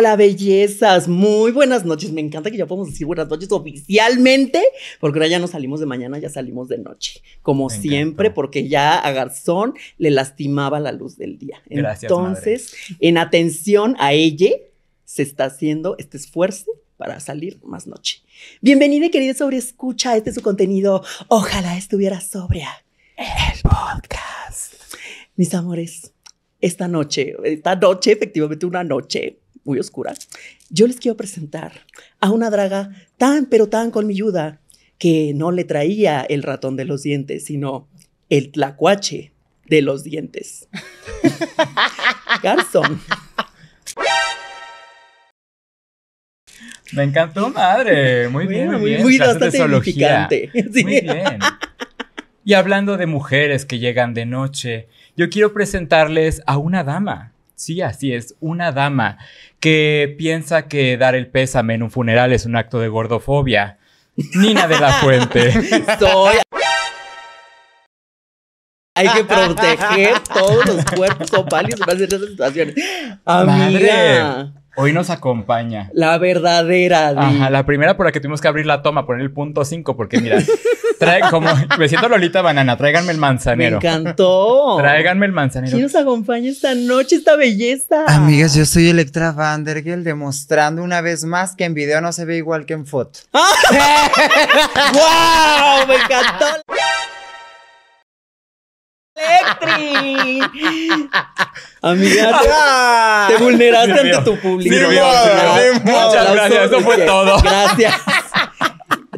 Hola, bellezas. Muy buenas noches. Me encanta que ya podemos decir buenas noches oficialmente, porque ahora ya no salimos de mañana, ya salimos de noche. Como siempre, porque ya a Garzón le lastimaba la luz del día. Entonces, en atención a ella, se está haciendo este esfuerzo para salir más noche. Bienvenida, querida sobre escucha. Este es su contenido. Ojalá estuviera sobria. El podcast. Mis amores, esta noche, esta noche, efectivamente una noche muy oscura, yo les quiero presentar a una draga tan, pero tan colmilluda que no le traía el ratón de los dientes, sino el tlacuache de los dientes. Garzón. Me encantó, madre. Muy bien, muy bien. bastante Muy bien. Y hablando de mujeres que llegan de noche, yo quiero presentarles a una dama Sí, así es, una dama que piensa que dar el pésame en un funeral es un acto de gordofobia. Nina de la Fuente. Soy. Hay que proteger todos los cuerpos opalios en hacer situaciones. ¡Madre! Hoy nos acompaña. La verdadera. Ajá, la primera por la que tuvimos que abrir la toma, poner el punto 5, porque mira, Trae como, me siento Lolita Banana, tráiganme el manzanero. Me encantó. Tráiganme el manzanero. ¿Quién nos acompaña esta noche, esta belleza? Amigas, yo soy Electra Vandergel, demostrando una vez más que en video no se ve igual que en foto. ¡Wow! ¡Ah! Me encantó. Electri. ¡Amigas! Ah. te vulneraste ante tu público. Muchas gracias, eso fue todo. Gracias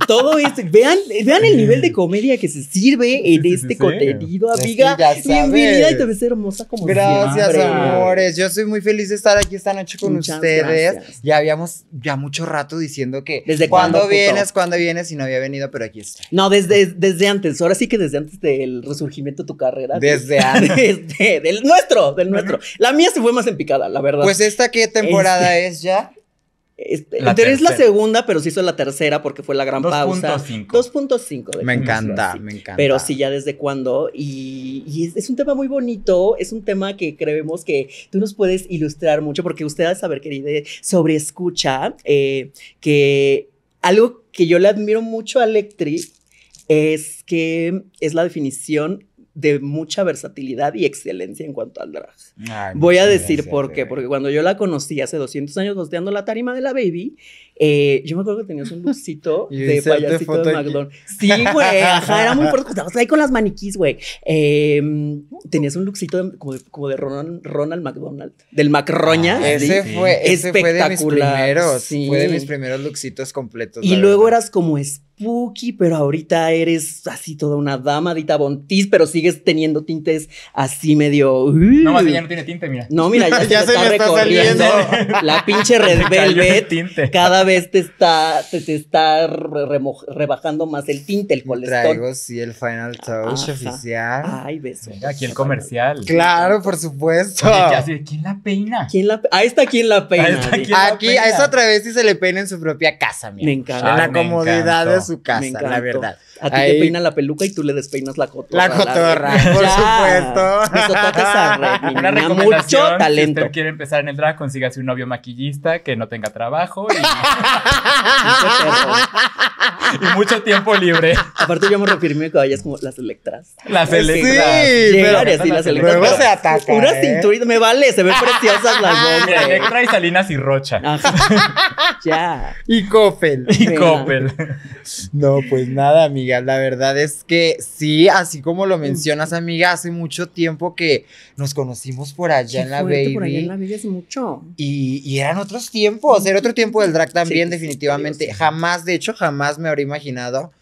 todo esto. Vean, vean el nivel de comedia que se sirve en este contenido, amiga. Bienvenida y te ves hermosa como Gracias, amores. Yo soy muy feliz de estar aquí esta noche con ustedes. Ya habíamos ya mucho rato diciendo que ¿Desde cuando. vienes, cuándo vienes y no había venido, pero aquí está. No, desde, desde antes. Ahora sí que desde antes del resurgimiento de tu carrera. Desde antes. del nuestro, del nuestro. La mía se fue más en picada, la verdad. Pues esta qué temporada este, es ya? Es, la es la segunda, pero sí hizo la tercera porque fue la gran pausa. 2.5. Me encanta, me encanta. Pero sí, ya desde cuándo. Y, es, un tema muy bonito, es un tema que creemos que tú nos puedes ilustrar mucho, porque usted, a saber, querida, sobre escucha, eh, que algo que yo le admiro mucho a Electric es que es la definición de mucha versatilidad y excelencia en cuanto al drag. Voy a decir por qué, porque cuando yo la conocí hace 200 años hosteando la tarima de la Baby, eh, yo me acuerdo que tenías un lucito de payasito de McDonald's. Sí, güey, ajá, era muy importante. Estabas ahí con las maniquís, güey. Em, tenías un lucito como, de, como de Ronald, McDonald, del Macroña. Ah, ese fue, ese fue de mis primeros. Fue de mis primeros luxitos completos. Y luego eras como spooky, pero ahorita eres así toda una dama Dita Bontis, pero sigues teniendo tintes así medio. No, más ya uh. no tiene tinte, mira. No, mira, ya, se, está, recorriendo. Saliendo. La pinche Red Velvet. Cada vez te está, te, está rebajando más el tinte, el colesterol. Traigo sí el Final ah, Touch oficial. Ay, beso. aquí el comercial. Claro, por supuesto. ¿Quién la peina? ¿Quién la ahí está quien la peina. aquí está esa otra vez peina? se le peina en su propia casa, mira. Me encanta. en la ah, comodidad de su casa, la verdad. A ti te peina la peluca y tú le despeinas la cotorra. La cotorra, por supuesto. Una mucho talento. Si usted quiere empezar en el drag, consígase un novio maquillista que no tenga trabajo y y mucho tiempo libre. Aparte yo me a con ellas como las electras. Las electras. Sí, las electras. se ataca. Una ¿eh? me vale, se ven preciosas las dos. Electra y Salinas y Rocha. ya. Y Coppel. Y copel No, pues nada, amiga. La verdad es que sí, así como lo mencionas, amiga, hace mucho tiempo que nos conocimos por allá en la Baby. Por allá en la Baby es mucho. Y, y eran otros tiempos, era otro tiempo del drag también, definitivamente. jamás, de hecho, jamás me habría imaginado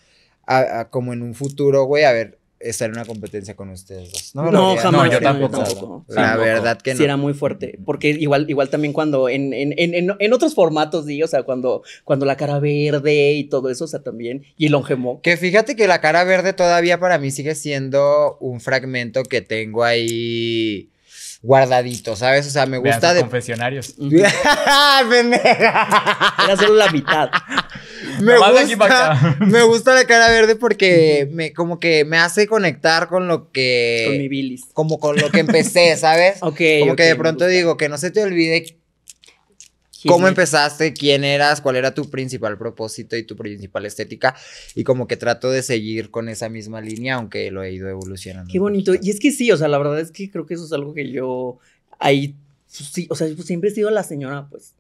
como en un futuro, güey, a ver, estar en una competencia con ustedes dos. No, jamás. yo tampoco. La verdad que no. Sí, era muy fuerte. Porque igual, igual también cuando en, en, en, en otros formatos, ¿sí? o sea, cuando, cuando la cara verde y todo eso, o sea, también, y el ongemo. Que fíjate que la cara verde todavía para mí sigue siendo un fragmento que tengo ahí guardadito, ¿sabes? O sea, me gusta Vean de. Confesionarios. Ah, Era solo la mitad. me, gusta, me gusta la cara verde porque me, como que me hace conectar con lo que. Con mi bilis. Como con lo que empecé, ¿sabes? ok. Como que de pronto digo que no se te olvide ¿Cómo empezaste? ¿Quién eras? ¿Cuál era tu principal propósito y tu principal estética? Y como que trato de seguir con esa misma línea, aunque lo he ido evolucionando. Qué bonito. Y es que sí, o sea, la verdad es que creo que eso es algo que yo ahí, pues sí, o sea, pues siempre he sido la señora, pues.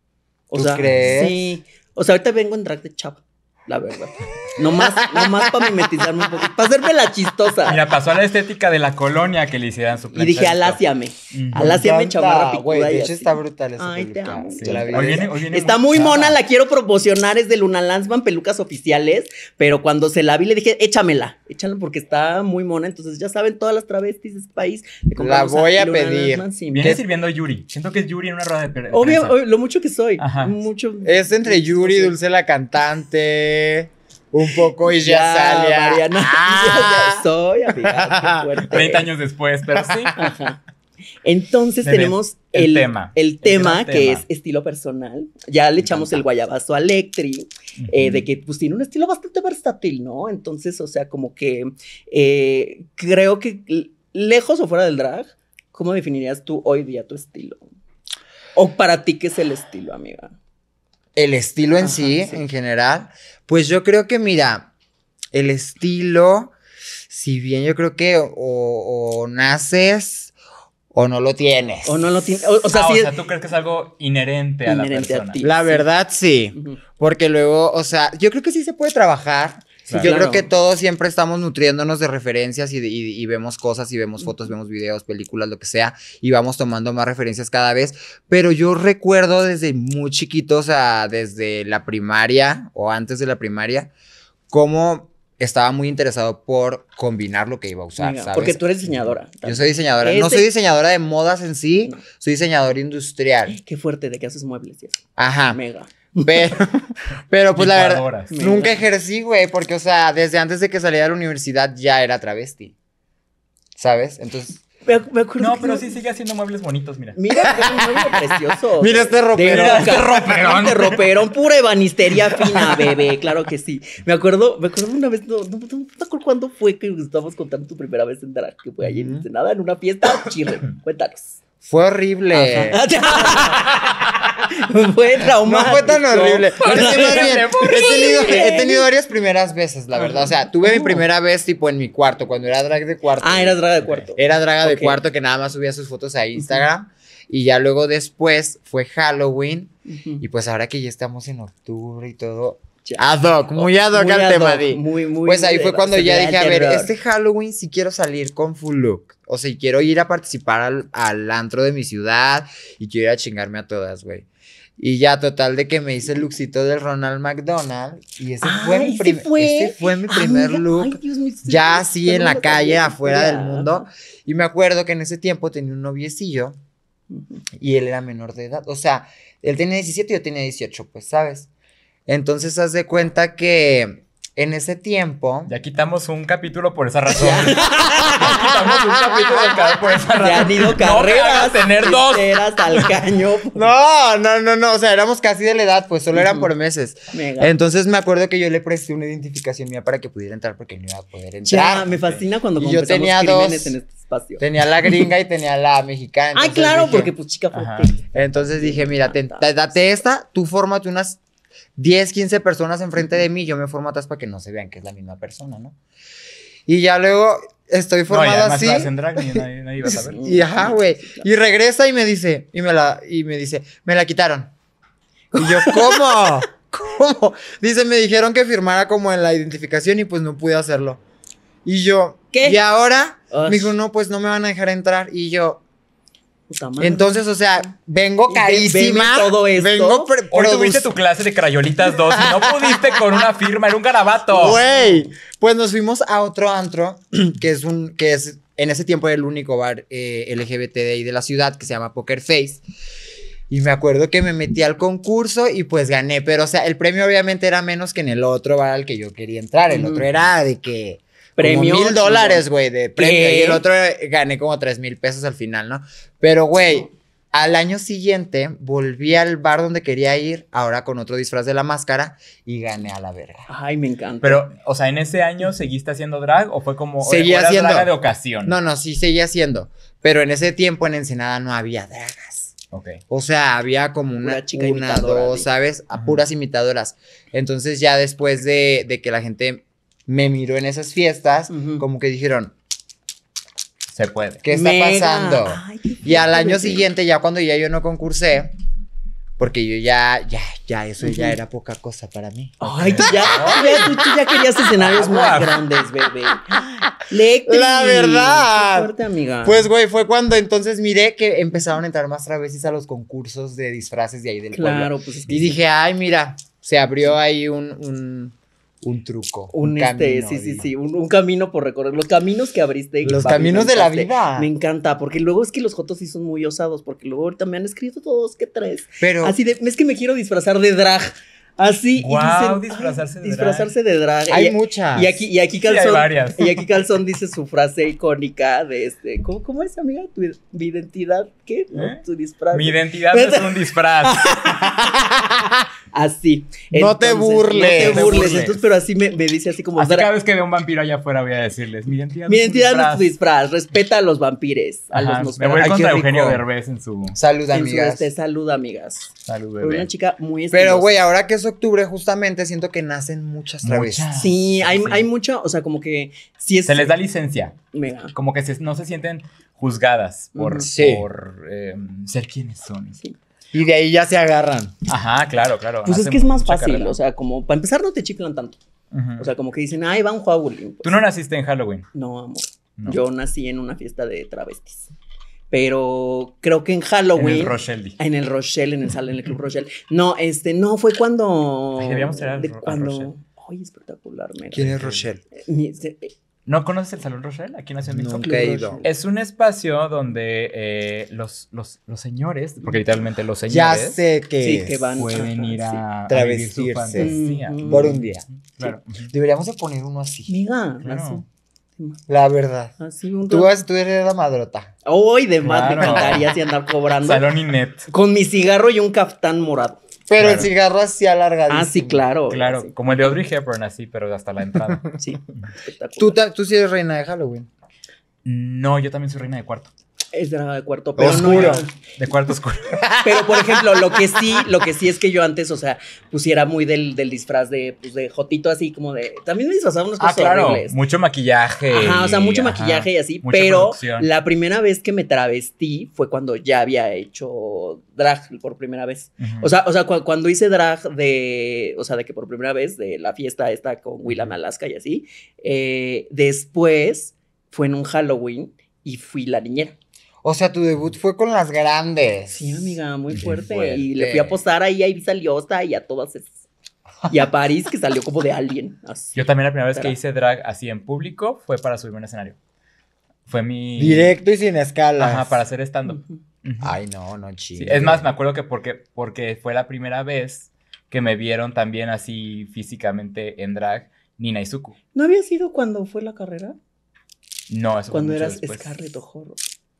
O sea, crees? Sí. O sea, ahorita vengo en drag de chapa, la verdad. Nomás, nomás para mimetizarme un poco. Para hacerme la chistosa. Mira, pasó a la estética de la colonia que le hicieran su plancha. Y dije, aláciame. Aláciame, chamarra picuda. Güey, de hecho está brutal esa Ay, peluca. Te amo. La está muy mona, la quiero proporcionar. Es de Luna Lanzman, pelucas oficiales. Pero cuando se la vi, le dije, échamela. Échala porque está muy mona. Entonces, ya saben, todas las travestis de este país. La voy a, pedir. Viene sirviendo Yuri. Siento que es Yuri en una rueda de Obvio, lo mucho que soy. Ajá. Mucho. Es entre Yuri, Dulce la cantante un poco y ya, ya ah. Mariana, ya, ah. soy, amiga. 30 años después, pero sí. Entonces tenemos el, tema, el tema que es estilo personal. Ya le echamos el guayabazo a Electri, eh, de que pues, tiene un estilo bastante versátil, ¿no? Entonces, o sea, como que eh, creo que lejos o fuera del drag, ¿cómo definirías tú hoy día tu estilo? O para ti, ¿qué es el estilo, amiga? el estilo en sí, en general, pues yo creo que, mira, el estilo, si bien yo creo que o, naces o no lo tienes. O no lo tienes. O, sea, ah, o sea, tú crees que es algo inherente, a la persona. la verdad, sí. Porque luego, o sea, yo creo que sí se puede trabajar. Yo creo que todos siempre estamos nutriéndonos de referencias y, vemos cosas y vemos fotos, vemos videos, películas, lo que sea, y vamos tomando más referencias cada vez. Pero yo recuerdo desde muy chiquito, o sea, desde la primaria o antes de la primaria, cómo estaba muy interesado por combinar lo que iba a usar, Porque tú eres diseñadora. Yo soy diseñadora. No soy este diseñadora de modas en sí, soy diseñadora industrial. Qué fuerte de que haces muebles y Ajá. Mega. Pero, pues la verdad, nunca ejercí, güey, porque, o sea, desde antes de que saliera de la universidad ya era travesti. ¿Sabes? Entonces. no, pero sí sigue haciendo muebles bonitos, mira. Mira, un mueble precioso. Mira este roperón. este roperón. este roperón, pura ebanistería fina, bebé, claro que sí. Me acuerdo, me acuerdo una vez, no, no, me acuerdo cuándo fue que estábamos contando tu primera vez en drag, que fue allí en nada en una fiesta, chirre. Cuéntanos. Fue horrible. fue No fue tan horrible. he, tenido, varias primeras veces, la verdad. O sea, tuve mi oh. primera vez tipo en mi cuarto, cuando era drag de cuarto. Ah, era drag de cuarto. Era draga de cuarto que nada más subía sus fotos a Instagram. Y ya luego después fue Halloween. Y pues ahora que ya estamos en octubre y todo, Ad hoc, muy ad hoc al tema, pues ahí fue cuando ya dije, a ver, este Halloween si quiero salir con full look. O sea, y quiero ir a participar al, antro de mi ciudad y quiero ir a chingarme a todas, güey. Y ya, total, de que me hice el luxito del Ronald McDonald. Y ese, ah, fue, mi mi primer look. ya así en la calle, afuera del mundo. Y me acuerdo que en ese tiempo tenía un noviecillo. Y él era menor de edad. O sea, él tenía 17 y yo tenía 18, pues, ¿sabes? Entonces, haz de cuenta que en ese tiempo. Ya quitamos un capítulo por esa razón. ya quitamos un capítulo por esa razón. Ya han carreras. No tener dos. al caño. No, no, no, no. O sea, éramos casi de la edad, pues solo eran por meses. Entonces me acuerdo que yo le presté una identificación mía para que pudiera entrar porque no iba a poder entrar. Ya, me fascina cuando ver. yo tenía dos, en este espacio. Tenía la gringa y tenía la mexicana. Ah, claro, porque pues chica fue. Entonces dije, mira, date esta, tú fórmate unas 10, 15 personas enfrente de mí, yo me formo atrás para que no se vean que es la misma persona, ¿no? Y ya luego estoy formado no, así. Drag, y, a y ajá, güey. Y regresa y me dice, y me la, y me dice, me la quitaron. Y yo, ¿cómo? ¿Cómo? Dice, me dijeron que firmara como en la identificación y pues no pude hacerlo. Y yo, ¿qué? Y ahora me dijo, no, pues no me van a dejar entrar. Y yo, entonces, o sea, vengo carísima. todo Vengo Hoy tuviste tu clase de crayolitas 2 y no pudiste con una firma era un garabato. Güey. Pues nos fuimos a otro antro que es un que es en ese tiempo el único bar eh, LGBTI de la ciudad que se llama Poker Face. Y me acuerdo que me metí al concurso y pues gané, pero o sea, el premio obviamente era menos que en el otro bar al que yo quería entrar. El otro era de que premios. mil dólares, güey, de premio. Y el otro eh, gané como tres mil pesos al final, ¿no? Pero, güey, al año siguiente volví al bar donde quería ir, ahora con otro disfraz de la máscara, y gané a la verga. Ay, me encanta. Pero, o sea, ¿en ese año seguiste haciendo drag o fue como seguía o era de ocasión? No, no, sí seguía haciendo. Pero en ese tiempo en Ensenada no había dragas. Okay. O sea, había como una, una dos, ¿sabes? A puras imitadoras. Entonces ya después de que la gente me miró en esas fiestas, como que dijeron, se puede. ¿Qué está pasando? y al año siguiente, ya cuando ya yo no concursé, porque yo ya, ya, ya, eso ya era poca cosa para mí. Ay, ¿tú ya, tú, ya querías escenarios más grandes, bebé. La verdad. Fuerte, amiga. Pues, güey, fue cuando entonces miré que empezaron a entrar más travesis a los concursos de disfraces de ahí del pueblo. Pues y dije, ay, mira, se abrió ahí un un truco. Un, este, sí, sí, sí, un, camino por recorrer. Los caminos que abriste. Los caminos de la vida. Me encanta, porque luego es que los jotos sí son muy osados, porque luego ahorita me han escrito todos que tres. Pero. Así de, es que me quiero disfrazar de drag. Así. y dicen, disfrazarse, de disfrazarse de drag. Hay muchas. Y aquí, y aquí Calzón. y aquí Calzón dice su frase icónica de este. ¿Cómo, es, amiga? mi identidad? ¿Qué? ¿Eh? ¿Tu disfraz? Mi identidad es un disfraz. Así. no te burles. No te burles. pero así me, dice así como. Así cada vez que veo un vampiro allá afuera voy a decirles: Mi identidad, mi identidad no es disfraz. Respeta a los vampires. A Ajá, Me voy contra Eugenio Derbez en su. Salud, amigas. Su amigas. Este, salud, bebé. Una chica muy estilosa. Pero, güey, ahora que es octubre, justamente siento que nacen muchas travestis. Sí, hay, hay mucho, O sea, como que. Si es, se les da licencia. Como que no se sienten juzgadas por, por em, ser quienes son. Sí. Y de ahí ya se agarran. Ajá, claro, claro. Pues es que es más fácil, o sea, como para empezar no te chiflan tanto. O sea, como que dicen, ay, va un juego pues. ¿Tú no naciste en Halloween? No, amor. Yo nací en una fiesta de travestis. Pero creo que en Halloween. En el Rochelle. En el Rochelle, en el Club Rochelle. No, este, no, fue cuando. debíamos de, cuando, Ay, espectacular, ¿Quién es Rochelle? Eh, mi, eh, ¿No conoces el Salón Rochelle aquí en mi ningún he ido. Es un espacio donde eh, los, los, los, señores, porque literalmente los señores. Ya sé que, sí, que van pueden ir a, sí. por un día. Claro. Deberíamos de poner uno así. Mira, así. La verdad. tú, tú eres la madrota. Hoy de más me encantaría así andar cobrando. Salón Inet. Con mi cigarro y un caftán morado. Pero el cigarro así alargadísimo. Ah, sí, claro. Claro, como el de Audrey Hepburn, así, pero hasta la entrada. sí. ¿Tú, ¿Tú sí eres reina de Halloween? No, yo también soy reina de cuarto. Es de cuarto, oscuro. de cuarto oscuro. Pero, por ejemplo, lo que sí, lo que sí es que yo antes, o sea, pusiera muy del, del disfraz de, pues, de jotito así, como de. También me disfrazaba unos ah, cosas ah, Mucho maquillaje. Ajá, o sea, mucho maquillaje y así. Pero la primera vez que me travestí fue cuando ya había hecho drag por primera vez. O sea, o sea, cuando hice drag de. O sea, de que por primera vez, de la fiesta esta con Willam Alaska y así. Eh, después fue en un Halloween y fui la niñera. O sea, tu debut fue con las grandes. Sí, amiga, muy fuerte. Y le fui a posar ahí ahí salió hasta y a todas esas. Y a París, que salió como de alguien. Yo también la primera vez que hice drag así en público fue para subirme a escenario. Fue mi... Directo y sin escalas. Ajá, para hacer stand-up. Ay, no, no chido. es más, me acuerdo que porque, porque fue la primera vez que me vieron también así físicamente en drag, Nina Izuku. ¿No había sido cuando fue la carrera? No, eso Cuando eras después. Jorro.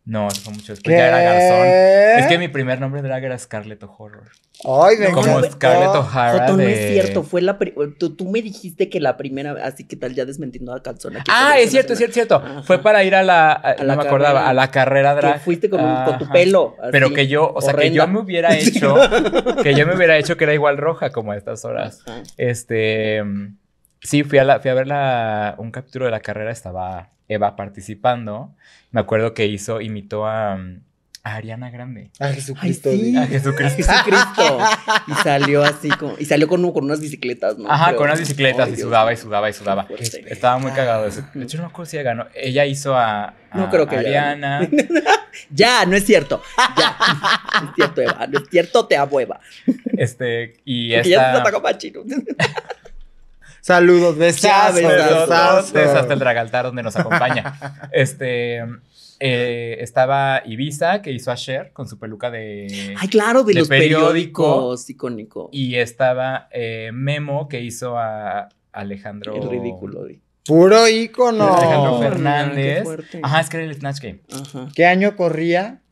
No, no fue mucho después. Ya era Garzón. Es que mi primer nombre era Scarlett Horror. Ay, me Como Scarlett O'Hara. No, tú no es cierto, fue la primera, tú, me dijiste que la primera, así que tal, ya desmentiendo a calzón. ah, es cierto, es cierto, es cierto. Fue para ir a la, no me acordaba, a la carrera drag. Que fuiste con, con, tu pelo. Así, Pero que yo, o sea, que yo me hubiera hecho, que yo me hubiera hecho que era igual roja como a estas horas. Este... Sí, fui a, ver un capítulo de la carrera, estaba Eva participando. Me acuerdo que hizo, imitó a, mm, Ariana Grande. A Jesucristo. Ay, A Jesucristo. y salió así, como, y salió con, unas bicicletas, ¿no? Ajá, con unas bicicletas y, sudaba, y sudaba y sudaba Estaba muy cagado. De hecho, no me acuerdo si ella ganó. Ella hizo a, a Ariana. ya, no es cierto. Ya. No es cierto, Eva. No es cierto, te abueva. Este, y esta... Saludos, besos hasta el Dragaltar donde nos acompaña. este. Eh, estaba Ibiza, que hizo a Cher con su peluca de. Ay, claro, de, periódico, icónico. Y estaba eh, Memo, que hizo a Alejandro. El ridículo, Puro ícono. Alejandro Fernández. Ajá, es que era el Snatch Game. Ajá. ¿Qué año corría?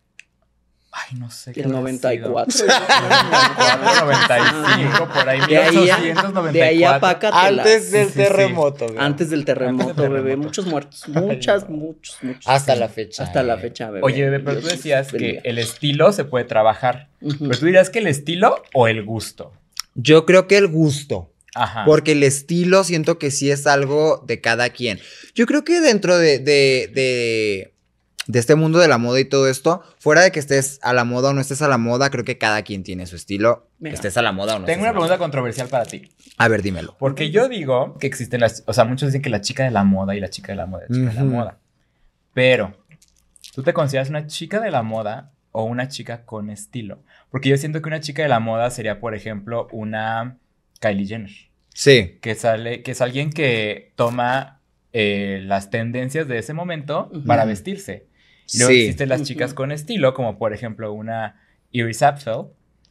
Ay, no sé qué. El 94. 94, 95, por ahí, De ahí a Paca, Antes del terremoto. Antes del terremoto, bebé. Muchos muertos. Muchas, muchos, muchos. Hasta la fecha. Hasta la eh. fecha, bebé. Oye, bebé, pero tú decías que el estilo se puede trabajar. Pero tú dirías que el estilo o el gusto. Yo creo que el gusto. Ajá. Porque el estilo siento que sí es algo de cada quien. Yo creo que dentro de de este mundo de la moda y todo esto, fuera de que estés a la moda o no estés a la moda, creo que cada quien tiene su estilo. estés a la moda o no. Tengo una pregunta controversial para ti. A ver, dímelo. Porque yo digo que existen las, o sea, muchos dicen que la chica de la moda y la chica de la moda, la chica de la moda. Pero, ¿tú te consideras una chica de la moda o una chica con estilo? Porque yo siento que una chica de la moda sería, por ejemplo, una Kylie Jenner. Sí. Que sale, que es alguien que toma eh, las tendencias de ese momento para vestirse. No existen las chicas con estilo, como por ejemplo una Iris Apfel.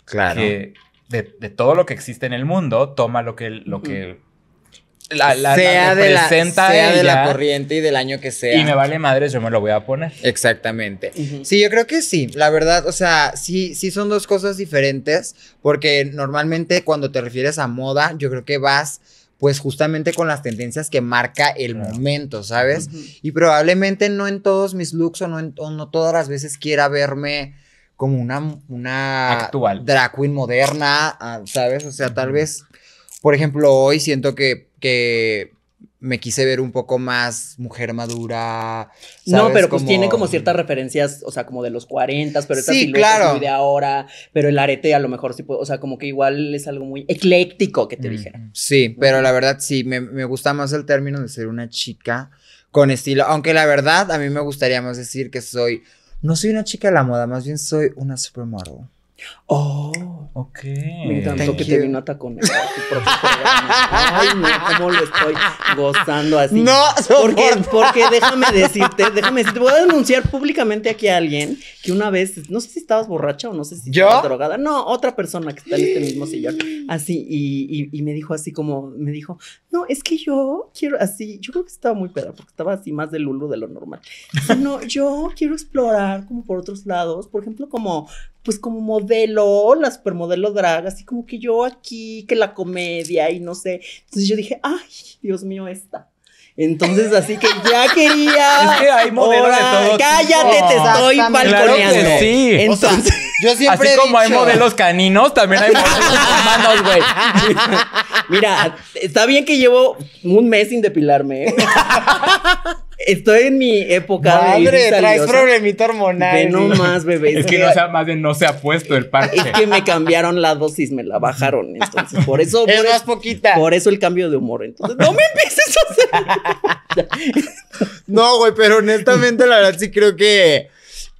Claro. Que de, todo lo que existe en el mundo, toma lo que, lo que la, sea, de la, de la corriente y del año que sea. Y me vale madres, yo me lo voy a poner. Exactamente. Sí, yo creo que sí. La verdad, o sea, sí, sí son dos cosas diferentes, porque normalmente cuando te refieres a moda, yo creo que vas pues justamente con las tendencias que marca el momento, ¿sabes? Y probablemente no en todos mis looks o no, en, no todas las veces quiera verme como una, una actual drag queen moderna, ah, ¿sabes? O sea, tal vez, por ejemplo, hoy siento que, que me quise ver un poco más mujer madura. No, pero pues tiene como ciertas referencias, o sea, como de los 40, pero esta sí, claro. es muy de ahora, pero el arete a lo mejor sí puede, o sea, como que igual es algo muy ecléctico que te mm, dijera. Sí, pero la verdad sí, me, me, gusta más el término de ser una chica con estilo, aunque la verdad a mí me gustaría más decir que soy, no soy una chica de la moda, más bien soy una supermodel. Oh, ok. Me encantó que terminó te a Ay, no, cómo lo estoy gozando así. No, porque, porque déjame decirte, déjame decirte, voy a denunciar públicamente aquí a alguien que una vez, no sé si estabas borracha o no sé si ¿Yo? estabas drogada. No, otra persona que está en este mismo sillón. Así, y, me dijo así como, me dijo, no, es que yo quiero así, yo creo que estaba muy peda, porque estaba así más de Lulu de lo normal. No, yo quiero explorar como por otros lados, por ejemplo, como pues como modelo, la supermodelo drag, así como que yo aquí, que la comedia y no sé. Entonces yo dije, ay, Dios mío, esta. Entonces, así que ya quería. Es que hay modelos de todo. Cállate, te estoy balconeando. Claro sí. Entonces, yo siempre. Así como hay modelos caninos, también hay modelos humanos, güey. Mira, está bien que llevo un mes sin depilarme. ¿eh? Estoy en mi época de. Madre, traes problemita hormonal. no nomás, bebé. Es que no sea más de no se ha puesto el parche. Es que me cambiaron la dosis, me la bajaron. Entonces, por eso. Es más poquita. Por eso el cambio de humor. Entonces, no me empieces a hacer. no, güey, pero honestamente, la verdad sí creo que.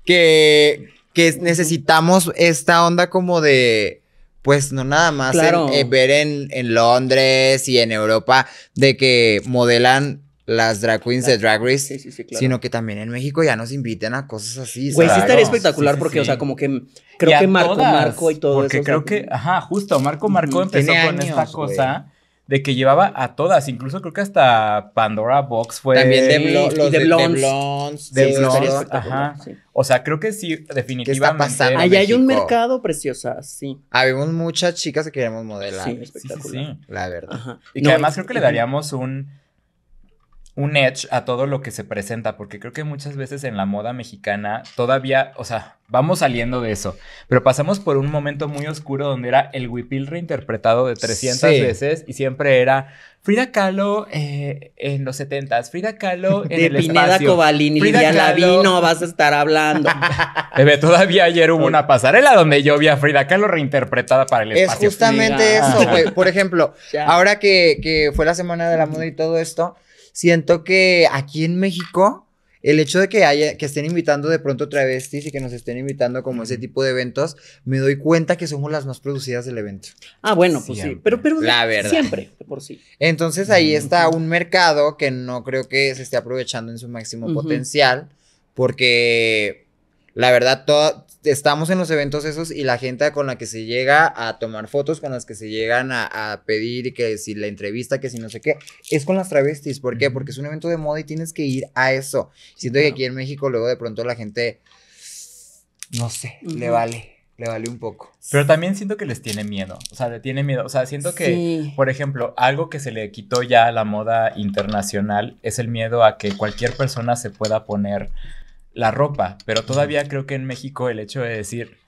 Que, que necesitamos esta onda como de pues no nada más eh, ver en, Londres y en Europa de que modelan las drag queens de Drag Race, sino que también en México ya nos inviten a cosas así. Güey, sí estaría espectacular porque, o sea, como que creo que Marco Marco y todo eso. Porque creo que, ajá, justo, Marco Marco empezó con esta cosa. de que llevaba a todas, incluso creo que hasta Pandora Box fue. También de, Blonds, de, Blondes. De ajá. O sea, creo que sí, definitivamente. ¿Qué hay un mercado preciosa, sí. Habíamos muchas chicas que queremos modelar. Sí, espectacular. La verdad. Y que además creo que le daríamos un un edge a todo lo que se presenta, porque creo que muchas veces en la moda mexicana todavía, o sea, vamos saliendo de eso, pero pasamos por un momento muy oscuro donde era el huipil reinterpretado de 300 veces y siempre era Frida Kahlo eh, en los 70s, Frida Kahlo en el Pineda espacio. y Frida Kahlo... no vas a estar hablando. Bebé, todavía ayer hubo una pasarela donde yo vi a Frida Kahlo reinterpretada para el espacio. Es justamente eso, Por ejemplo, ahora que, que fue la semana de la moda y todo esto, siento que aquí en México, el hecho de que, haya, que estén invitando de pronto travestis y que nos estén invitando como ese tipo de eventos, me doy cuenta que somos las más producidas del evento. Ah, bueno, pues sí, pero, pero la verdad. siempre, por sí. Entonces ahí está un mercado que no creo que se esté aprovechando en su máximo potencial, porque la verdad, todo estamos en los eventos esos y la gente con la que se llega a tomar fotos, con las que se llegan a, pedir y que si la entrevista, que si no sé qué, es con las travestis. ¿Por qué? Porque es un evento de moda y tienes que ir a eso. Siento que aquí en México luego de pronto la gente, no sé, le vale. Le vale un poco. Pero también siento que les tiene miedo. O sea, le tiene miedo. O sea, siento que, por ejemplo, algo que se le quitó ya a la moda internacional es el miedo a que cualquier persona se pueda poner la ropa, pero todavía creo que en México el hecho de decir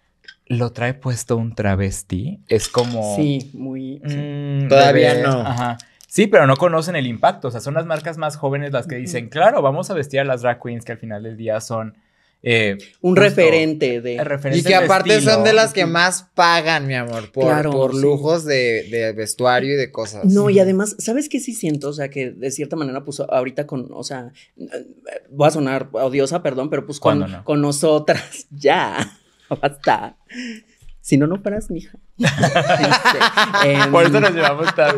lo trae puesto un travesti es como... Sí, muy... Mm, todavía no. Ajá. Sí, pero no conocen el impacto, o sea, son las marcas más jóvenes las que dicen, claro, vamos a vestir a las drag queens que al final del día son eh, un referente de y que aparte son de las que más pagan mi amor por, por lujos de, vestuario y de cosas no y además sabes qué sí siento o sea que de cierta manera pues ahorita con o sea voy a sonar odiosa perdón pero pues con, con nosotras ya basta si no, no paras, mija. Este, em, Por eso nos llevamos tan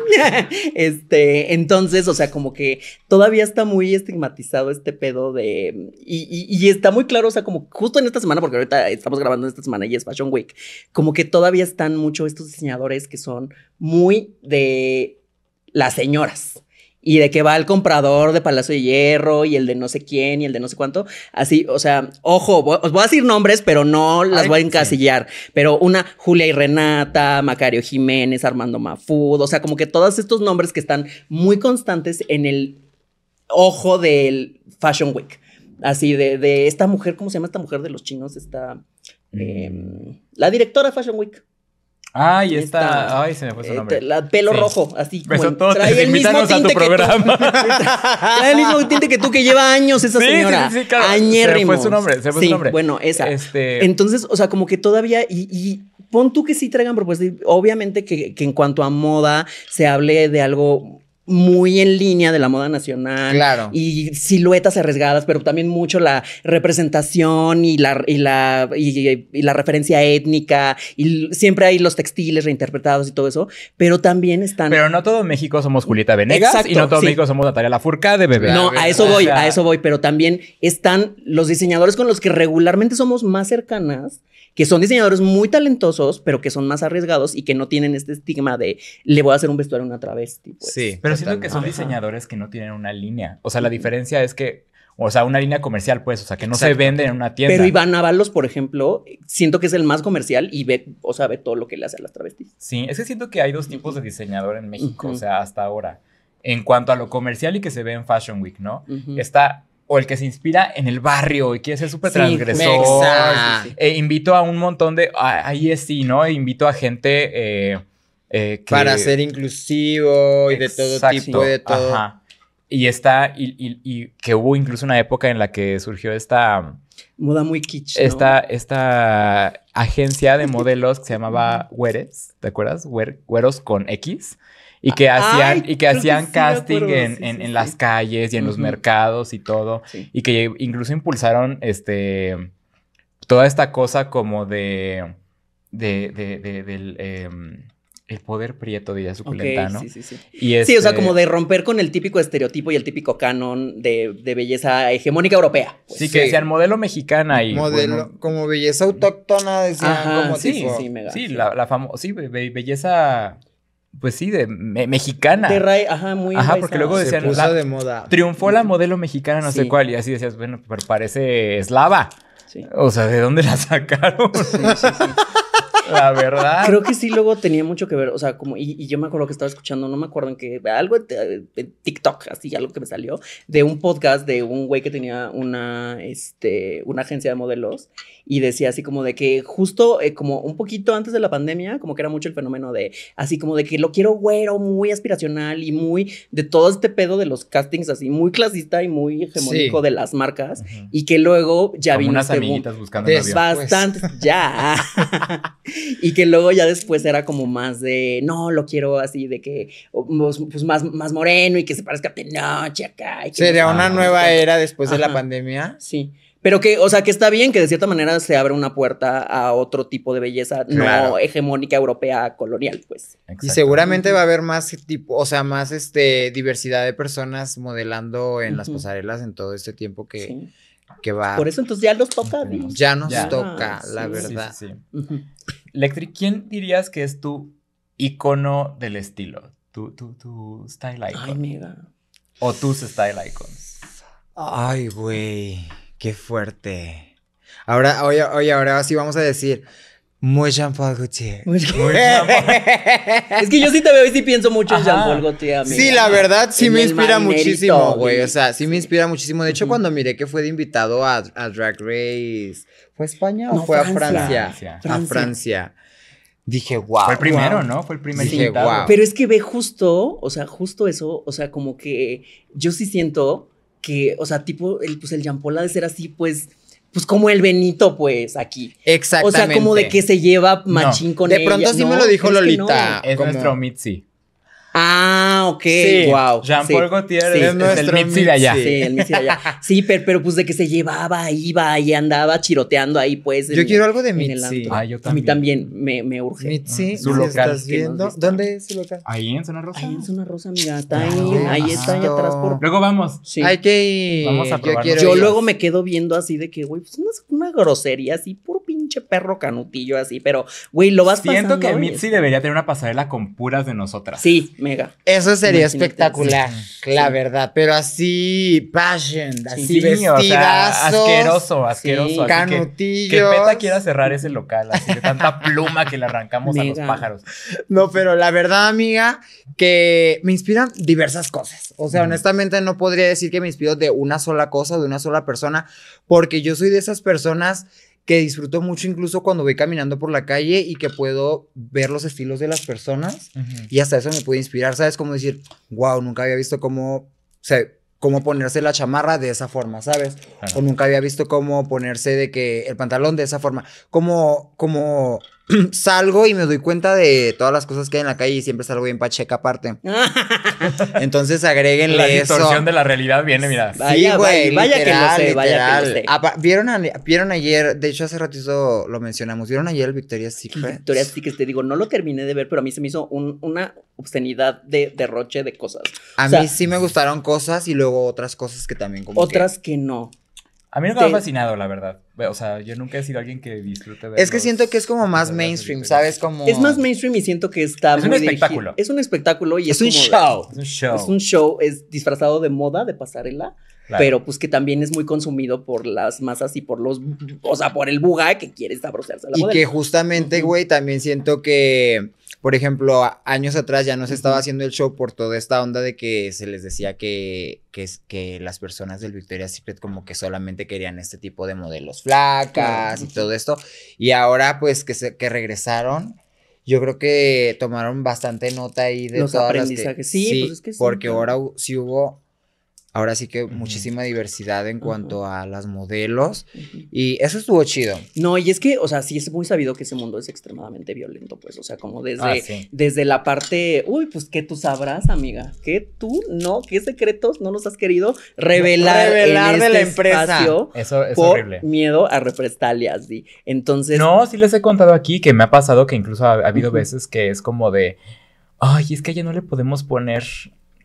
este, entonces, o sea, como que todavía está muy estigmatizado este pedo de. Y, está muy claro, o sea, como justo en esta semana, porque ahorita estamos grabando en esta semana y es Fashion Week, como que todavía están mucho estos diseñadores que son muy de las señoras y de que va el comprador de Palacio de Hierro y el de no sé quién y el de no sé cuánto. Así, o sea, ojo, os voy a decir nombres, pero no las voy a encasillar. Pero una Julia y Renata, Macario Jiménez, Armando Mafud, o sea, como que todos estos nombres que están muy constantes en el ojo del Fashion Week. Así de, esta mujer, ¿cómo se llama esta mujer de los chinos? Esta. Mm. Em, la directora Fashion Week. Ay, esta, ay, se me fue su eh, nombre. La pelo rojo, así trae el mismo tinte que Tú, trae el mismo tinte que tú que lleva años esa señora. Sí, sí, Se me fue su nombre, se me fue su nombre. bueno, esa. Este... Entonces, o sea, como que todavía y, y pon tú que sí traigan propuestas, obviamente que, que en cuanto a moda se hable de algo muy en línea de la moda nacional. Y siluetas arriesgadas, pero también mucho la representación y la, y la, la referencia étnica. Y siempre hay los textiles reinterpretados y todo eso. Pero también están. Pero no todo México somos Julieta Venegas y no todo México somos Natalia de bebé. No, a eso voy, a eso voy. Pero también están los diseñadores con los que regularmente somos más cercanas que son diseñadores muy talentosos, pero que son más arriesgados y que no tienen este estigma de le voy a hacer un vestuario a una travesti. Pues. Sí, pero siento que son diseñadores que no tienen una línea. O sea, la diferencia es que o sea, una línea comercial, pues, o sea, que no se vende en una tienda. Pero Iván Avalos, por ejemplo, siento que es el más comercial y ve, o sea, ve todo lo que le hace a las travestis. Sí, es que siento que hay dos tipos de diseñador en México, o sea, hasta ahora. En cuanto a lo comercial y que se ve en Fashion Week, ¿no? Está o el que se inspira en el barrio y quiere ser súper transgresor. Eh, invito a un montón de. Ahí es sí, ¿no? Invito a gente. Eh, eh, Para ser inclusivo y de todo tipo, de todo. Y está. Y, que hubo incluso una época en la que surgió esta. Moda muy kitsch. Esta, esta agencia de modelos que se llamaba Güeres, ¿te acuerdas? Güeros con X y que hacían, y que hacían casting en, las calles y en los mercados y todo. Y que incluso impulsaron este toda esta cosa como de. de. de, del. Em, el poder prieto, de suculentano. Sí, Y Sí, o sea, este como de romper con el típico estereotipo y el típico canon de, belleza hegemónica europea. Pues. Sí, que decían modelo mexicana y. Modelo, como belleza autóctona, decían como sí, tipo... Sí, Sí, la, la famosa. Sí, belleza pues sí, de mexicana. ajá, muy Ajá, porque luego decían, ah, de moda. triunfó la modelo mexicana no sé cuál, y así decías, bueno, parece eslava. Sí. O sea, ¿de dónde la sacaron? Sí, sí, sí. La verdad. Creo que sí, luego tenía mucho que ver. O sea, como, y, yo me acuerdo que estaba escuchando, no me acuerdo en que algo en, TikTok, así, algo que me salió, de un podcast de un güey que tenía una, este, una agencia de modelos y decía así como de que justo eh, como un poquito antes de la pandemia, como que era mucho el fenómeno de así como de que lo quiero güero, muy aspiracional y muy de todo este pedo de los castings así, muy clasista y muy hegemónico de las marcas. Y que luego ya como vino unas este Bastante, pues. ya. y que luego ya después era como más de, no, lo quiero así, de que, pues, pues más, más moreno y que se parezca a acá. Sería una nueva era después de la pandemia. Sí. Pero que, o sea, que está bien que de cierta manera se abre una puerta a otro tipo de belleza no hegemónica europea colonial, pues. Y seguramente va a haber más tipo, o sea, más este diversidad de personas modelando en las pasarelas en todo este tiempo que, va. Por eso entonces ya nos toca. Ya nos toca, ah, la verdad. Sí, Electric, ¿quién dirías que es tu icono del estilo? Tu, style icon. O tus style icons. Ay, güey. Qué fuerte. Ahora, oye, oye, ahora sí vamos a decir. Muy Jean-Paul es que yo sí te veo y sí pienso mucho en Jean-Paul Gaultier. Sí, la verdad sí me inspira muchísimo, güey. O sea, sí me inspira muchísimo. De hecho, cuando miré que fue de invitado a, Drag Race, ¿fue a España o fue a Francia? A Francia. Dije, wow. Fue el primero, ¿no? Fue el primer sí, wow. Pero es que ve justo, o sea, justo eso, o sea, como que yo sí siento que, o sea, tipo, el, pues el Jean-Paul ha de ser así, pues pues como el Benito, pues aquí. Exactamente. O sea, como de que se lleva machín con de De pronto sí me lo dijo Lolita. Es, nuestro Mitzi. Ah, que Wow. Paul es, nuestro el Mitzi de allá. Sí, el de allá. Sí, pero, pues de que se llevaba, iba y andaba chiroteando ahí, pues. Yo quiero algo de Mitzi. Ah, a mí también me, urge. Mitzi, su local. ¿Estás viendo? ¿Dónde es su local? Ahí en Zona Rosa. Ahí en Zona Rosa, mi gata. Ahí, ahí está, ahí atrás. Luego vamos. Sí. Hay que Yo, luego me quedo viendo así de que, güey, pues una, una grosería así, puro perro canutillo así, pero, güey, lo vas Siento pasando. Siento que Mitzi debería tener una pasarela con puras de nosotras. Sí, mega. Eso sería espectacular, la verdad, pero así, passion, así asqueroso, asqueroso. canutillo. Que, Peta quiera cerrar ese local, así de tanta pluma que le arrancamos a los pájaros. No, pero la verdad, amiga, que me inspiran diversas cosas. O sea, honestamente no podría decir que me inspiro... de una sola cosa, de una sola persona, porque yo soy de esas personas que disfruto mucho incluso cuando voy caminando por la calle y que puedo ver los estilos de las personas y hasta eso me puede inspirar, ¿sabes? Como decir, wow, nunca había visto cómo, cómo ponerse la chamarra de esa forma, ¿sabes? O nunca había visto cómo ponerse de que el pantalón de esa forma, como, como salgo y me doy cuenta de todas las cosas que hay en la calle y siempre salgo bien pacheca aparte. Entonces agréguenle eso. La distorsión de la realidad viene, mira. Vaya, güey, vaya, que lo vaya que ¿Vieron, ayer, de hecho hace ratito lo mencionamos, ¿vieron ayer el Victoria's Secret? Victoria's Secret, te digo, no lo terminé de ver, pero a mí se me hizo una obscenidad de derroche de cosas. A mí sí me gustaron cosas y luego otras cosas que también como Otras que no. A mí nunca me ha fascinado, la verdad. O sea, yo nunca he sido alguien que disfrute de. Es que siento que es como más mainstream, ¿sabes? Como... Es más mainstream y siento que está. Es un espectáculo. Es un espectáculo y es, un show. Es un show. Es un show, es disfrazado de moda, de pasarela. Pero pues que también es muy consumido por las masas y por los. O sea, por el buga que quiere sabrosearse a la Y que justamente, güey, también siento que por ejemplo, años atrás ya no se estaba haciendo el show por toda esta onda de que se les decía que, las personas del Victoria's Secret como que solamente querían este tipo de modelos flacas y todo esto. Y ahora pues que, se, que regresaron yo creo que tomaron bastante nota ahí de todas Las sí, pues, porque ahora sí hubo ahora sí que muchísima diversidad en cuanto a las modelos y eso estuvo chido. No, y es que, o sea, sí es muy sabido que ese mundo es extremadamente violento, pues, o sea, como desde, ah, desde la parte, uy, pues, ¿qué tú sabrás, amiga? ¿Qué tú no? ¿Qué secretos no nos has querido revelar? en este de la empresa. Eso es por miedo a represalias, ¿sí? Entonces... No, sí les he contado aquí que me ha pasado que incluso ha, ha habido veces que es como de, ay, es que ya no le podemos poner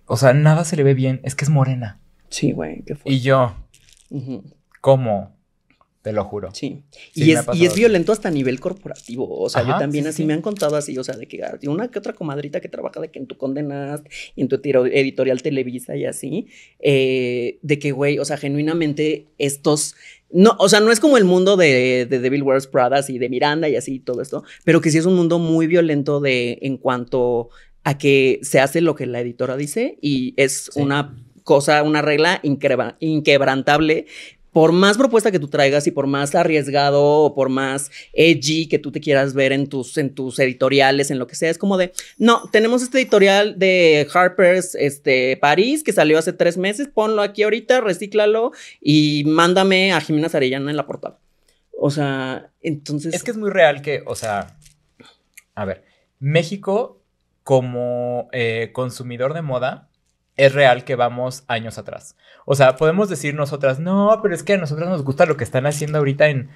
o sea, nada se le ve bien, es que es morena. Sí, güey, qué fue. Y yo, ¿cómo? Te lo juro. Sí. y, es, y, es, violento hasta a nivel corporativo. O sea, yo también así me han contado así, o sea, de que ah, una que otra comadrita que trabaja de que en tu condenas y en tu editorial Televisa y así, eh, de que, güey, o sea, genuinamente estos no, o sea, no es como el mundo de, Devil Wears Prada y de Miranda y así todo esto, pero que sí es un mundo muy violento de en cuanto a que se hace lo que la editora dice y es una cosa, una regla inquebrantable. Por más propuesta que tú traigas y por más arriesgado o por más edgy que tú te quieras ver en tus, en tus editoriales, en lo que sea, es como de, no, tenemos este editorial de Harper's este, París que salió hace tres meses, ponlo aquí ahorita, recíclalo y mándame a Jimena Sarellana en la portada. O sea, entonces... Es que es muy real que, o sea, a ver, México como eh, consumidor de moda, es real que vamos años atrás. O sea, podemos decir nosotras, no, pero es que a nosotras nos gusta lo que están haciendo ahorita en,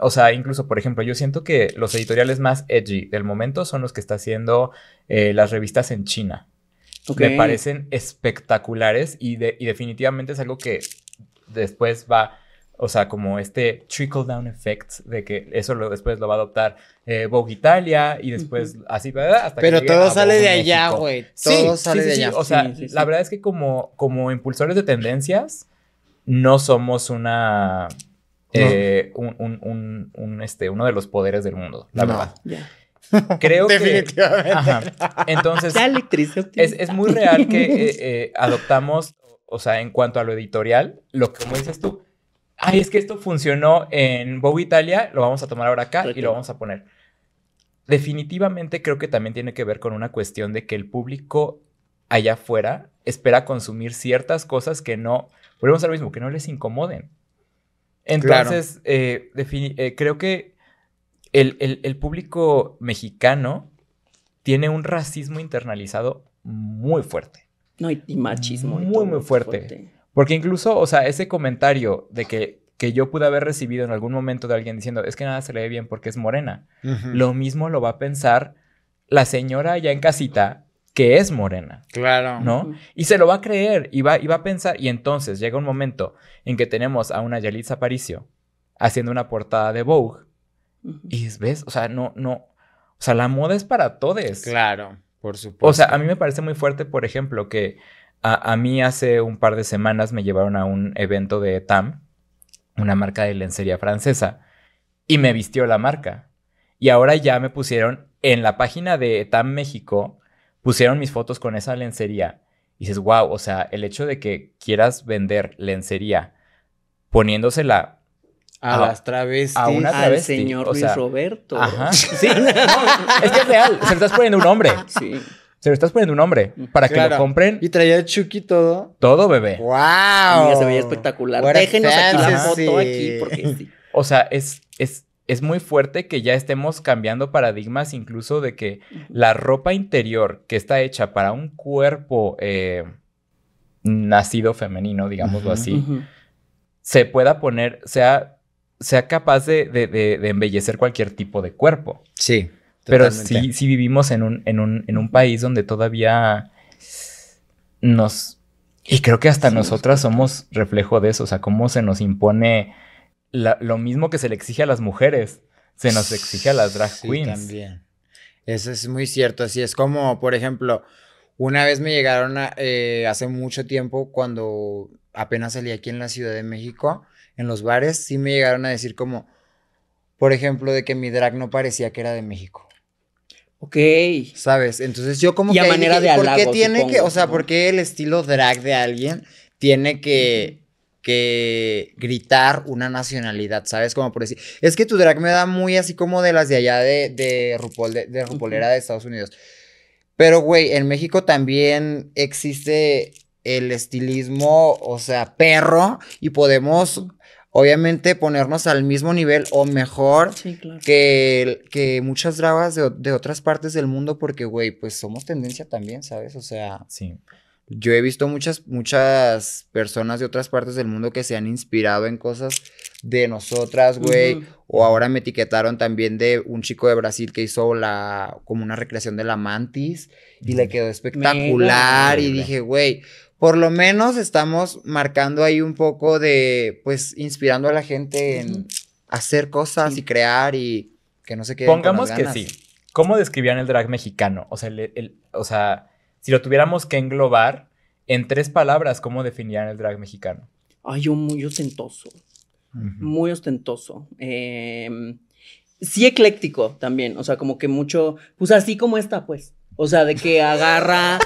o sea, incluso, por ejemplo, yo siento que los editoriales más edgy del momento son los que están haciendo eh, las revistas en China. Me parecen espectaculares y definitivamente es algo que después va o sea, como este trickle down effect de que eso lo, después lo va a adoptar eh, Vogue Italia y después así, ¿verdad? Hasta Pero todo sale de allá, güey. Todo sale de allá. O sea, la verdad es que como, como impulsores de tendencias, no somos una. Eh, un, este, uno de los poderes del mundo, la verdad. Creo que. Entonces. es, muy real que eh, adoptamos, o sea, en cuanto a lo editorial, lo que, como dices tú, ay, es que esto funcionó en Bobo Italia, lo vamos a tomar ahora acá y lo vamos a poner. Definitivamente creo que también tiene que ver con una cuestión de que el público allá afuera espera consumir ciertas cosas que no, volvemos a mismo, que no les incomoden. Entonces, eh, eh, creo que el, público mexicano tiene un racismo internalizado muy fuerte. No, y machismo. Muy, muy fuerte. Porque incluso, o sea, ese comentario de que, que yo pude haber recibido en algún momento de alguien diciendo, es que nada se le ve bien porque es morena, lo mismo lo va a pensar la señora allá en casita que es morena. Claro. ¿No? Y se lo va a creer y va, y va a pensar. Y entonces llega un momento en que tenemos a una Yalitza Aparicio haciendo una portada de Vogue. Y ves, o sea, no, no. O sea, la moda es para todos. Claro, por supuesto. O sea, a mí me parece muy fuerte, por ejemplo, que a, mí hace un par de semanas me llevaron a un evento de ETAM, una marca de lencería francesa, y me vistió la marca. Y ahora ya me pusieron en la página de ETAM México, pusieron mis fotos con esa lencería. Y dices, wow, o sea, el hecho de que quieras vender lencería poniéndosela a, las travestis, a una señor Luis Roberto. Sí, es que es real, se estás poniendo un hombre. Sí. Se lo estás poniendo un hombre para que lo compren. Y traía Chucky todo. Todo, bebé. ¡Wow! se veía espectacular. Déjenos aquí la foto aquí porque sí. O sea, es, es, muy fuerte que ya estemos cambiando paradigmas incluso de que la ropa interior que está hecha para un cuerpo eh, nacido femenino, digámoslo así, se pueda poner, sea, sea capaz de embellecer cualquier tipo de cuerpo. Sí. Pero sí, vivimos en un, en, un, país donde todavía nos... Y creo que hasta nosotras somos reflejo de eso, o sea, cómo se nos impone lo mismo que se le exige a las mujeres, se nos exige a las drag queens. también. Eso es muy cierto, así es como, por ejemplo, una vez me llegaron a, eh, hace mucho tiempo cuando apenas salí aquí en la Ciudad de México, en los bares, sí me llegaron a decir como, por ejemplo, de que mi drag no parecía que era de México. Ok. ¿Sabes? Entonces yo como y que... manera de ¿Por qué tiene que... O sea, ¿por qué el estilo drag de alguien tiene que que gritar una nacionalidad, ¿sabes? Como por decir, es que tu drag me da muy así como de las de allá de, de de, Rupolera de Estados Unidos. Pero, güey, en México también existe el estilismo, o sea, perro, y podemos obviamente ponernos al mismo nivel o mejor que, que muchas dragas de, otras partes del mundo porque, güey, pues somos tendencia también, ¿sabes? O sea, sí. yo he visto muchas, muchas personas de otras partes del mundo que se han inspirado en cosas de nosotras, güey. O ahora me etiquetaron también de un chico de Brasil que hizo la, como una recreación de la mantis y le quedó espectacular y dije, güey, por lo menos estamos marcando ahí un poco de, pues, inspirando a la gente en hacer cosas y crear y que no se qué. Pongamos que sí. ¿Cómo describían el drag mexicano? O sea, o sea, si lo tuviéramos que englobar en tres palabras, ¿cómo definirían el drag mexicano? Ay, yo muy ostentoso. Muy ostentoso. Em, sí ecléctico también. O sea, como que mucho, pues así como está, pues. O sea, de que agarra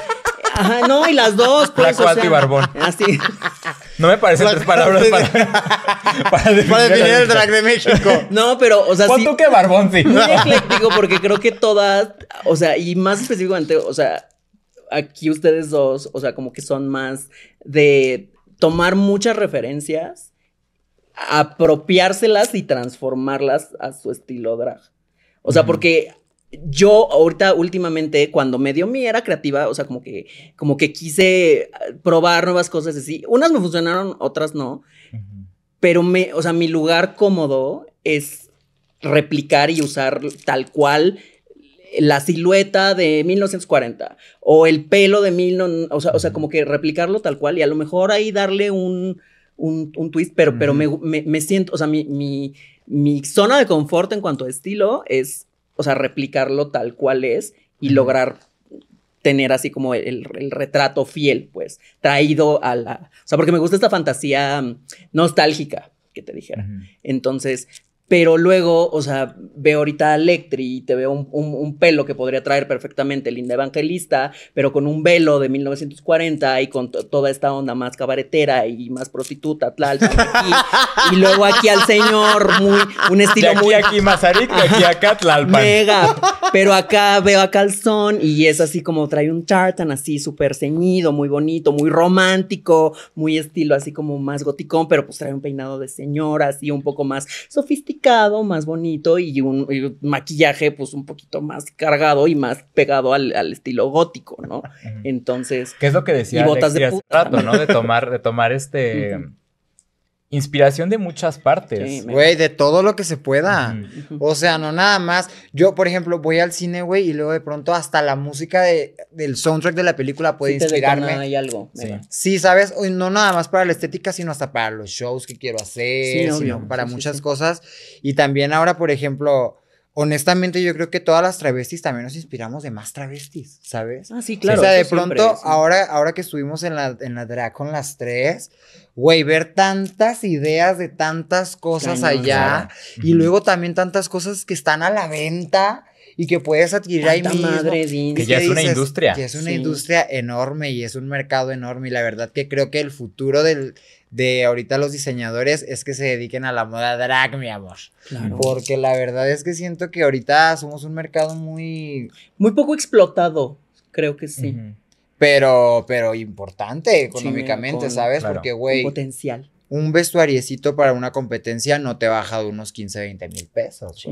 Ajá, no, y las dos, pues. La y barbón. Así. No me parecen tres palabras para, para, definir, el drag de México. No, pero, o sea. sí, tú que barbón, sí? Muy ecléctico, porque creo que todas, o sea, y más específicamente, o sea, aquí ustedes dos, o sea, como que son más de tomar muchas referencias, apropiárselas y transformarlas a su estilo drag. O sea, porque yo ahorita últimamente cuando me dio mi era creativa, o sea, como que como que quise eh, probar nuevas cosas así. Unas me funcionaron, otras no. Pero me, o sea, mi lugar cómodo es replicar y usar tal cual la silueta de 1940 o el pelo de mil, o, sea, o sea, como que replicarlo tal cual y a lo mejor ahí darle un, twist, pero, pero me, siento, o sea, mi, mi, mi zona de confort en cuanto a estilo es o sea, replicarlo tal cual es y lograr tener así como el, retrato fiel, pues, traído a la... O sea, porque me gusta esta fantasía mm, nostálgica que te dijera. Entonces, pero luego, o sea, veo ahorita a Electri y te veo un, pelo que podría traer perfectamente Linda Evangelista, pero con un velo de 1940 y con toda esta onda más cabaretera y más prostituta, tal, y luego aquí al señor, muy, un estilo de aquí, muy. aquí Mazarik, aquí acá Tlalpan. Mega. Pero acá veo a Calzón y es así como trae un tartan así súper ceñido, muy bonito, muy romántico, muy estilo así como más goticón, pero pues trae un peinado de señora, así un poco más sofisticado más bonito y un, maquillaje pues un poquito más cargado y más pegado al, estilo gótico, ¿no? Entonces... ¿Qué es lo que decía y botas de puta, ¿no? De tomar, de tomar este inspiración de muchas partes. Güey, de todo lo que se pueda. O sea, no nada más. Yo, por ejemplo, voy al cine, güey, y luego de pronto hasta la música del soundtrack de la película puede inspirarme. Hay algo. Sí. sí. ¿sabes? No nada más para la estética, sino hasta para los shows que quiero hacer, para muchas cosas. Y también ahora, por ejemplo, honestamente yo creo que todas las travestis también nos inspiramos de más travestis, ¿sabes? Ah, sí, claro. O sea, de pronto, ahora, ahora que estuvimos en la, en la drag con las tres, güey, ver tantas ideas de tantas cosas allá y luego también tantas cosas que están a la venta y que puedes adquirir ahí mismo. Madre, que, ya es una industria. Que es una industria enorme y es un mercado enorme y la verdad que creo que el futuro del, de ahorita los diseñadores es que se dediquen a la moda drag, mi amor. Porque la verdad es que siento que ahorita somos un mercado muy... Muy poco explotado, creo que sí. Pero, pero importante económicamente, ¿sabes? Porque, güey... Potencial un vestuariecito para una competencia no te baja de unos 15, 20 mil pesos,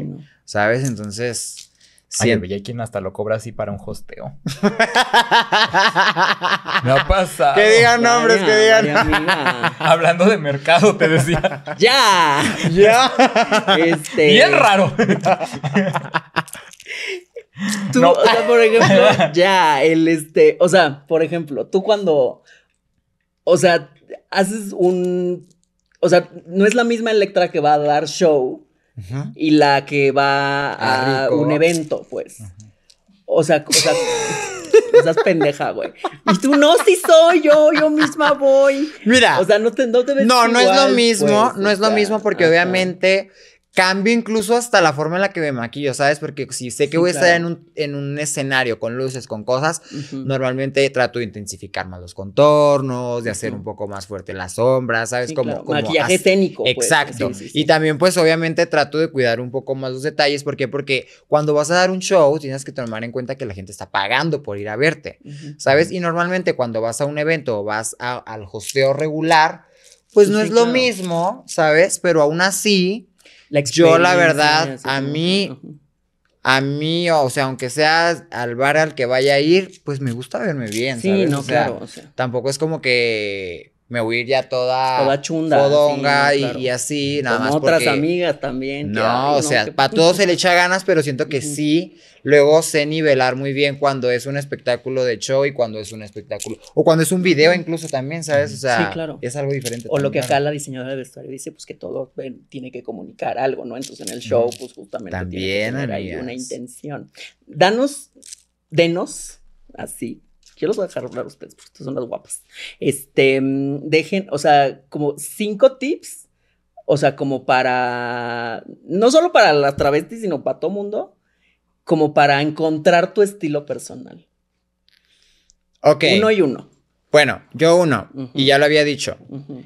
¿sabes? Entonces, Sí. y hay quien hasta lo cobra así para un hosteo. No pasa. Que digan nombres, que digan. Hablando de mercado, te decía. ¡Ya! ¡Ya! Este... Bien raro. tú, o sea, por ejemplo, ya, el este. O sea, por ejemplo, tú cuando. O sea, haces un. O sea, no es la misma Electra que va a dar show y la que va ah, a un evento, pues. O sea, o sea pendeja, güey. Y tú, no, si soy yo, yo misma voy. Mira. O sea, no te, no No, no es lo mismo, pues, no es lo mismo porque obviamente Cambio incluso hasta la forma en la que me maquillo, ¿sabes? Porque si sé que voy a estar en un, en un, escenario con luces, con cosas, normalmente trato de intensificar más los contornos, de hacer un poco más fuerte las sombras, ¿sabes? como, Maquillaje técnico. Pues. Exacto. y también, pues, obviamente trato de cuidar un poco más los detalles. ¿Por qué? Porque cuando vas a dar un show, tienes que tomar en cuenta que la gente está pagando por ir a verte, ¿sabes? Y normalmente cuando vas a un evento o vas al hosteo regular, pues no es lo mismo, ¿sabes? Pero aún así yo la verdad, a mí, a mí, o sea, aunque sea al bar al que vaya a ir, pues me gusta verme bien. Sí, no, claro. Tampoco es como que me voy ya toda, toda chunda, fodonga y, así, nada Con más otras amigas también. No, o sea, para todo se le echa ganas, pero siento que sí, luego sé nivelar muy bien cuando es un espectáculo de show y cuando es un espectáculo, o cuando es un video incluso también, ¿sabes? O sea, claro. es algo diferente. O lo que acá la diseñadora de vestuario dice, pues que todo tiene que comunicar algo, ¿no? Entonces en el show, pues justamente también, tiene que una intención. Danos, denos, así, yo los voy a dejar hablar a ustedes, porque son las guapas. Este, mm, dejen, o sea, como cinco tips, o sea, como para, no solo para la travestis, sino para todo mundo, como para encontrar tu estilo personal. Ok. Uno y uno. Bueno, yo uno, y ya lo había dicho. Tomen la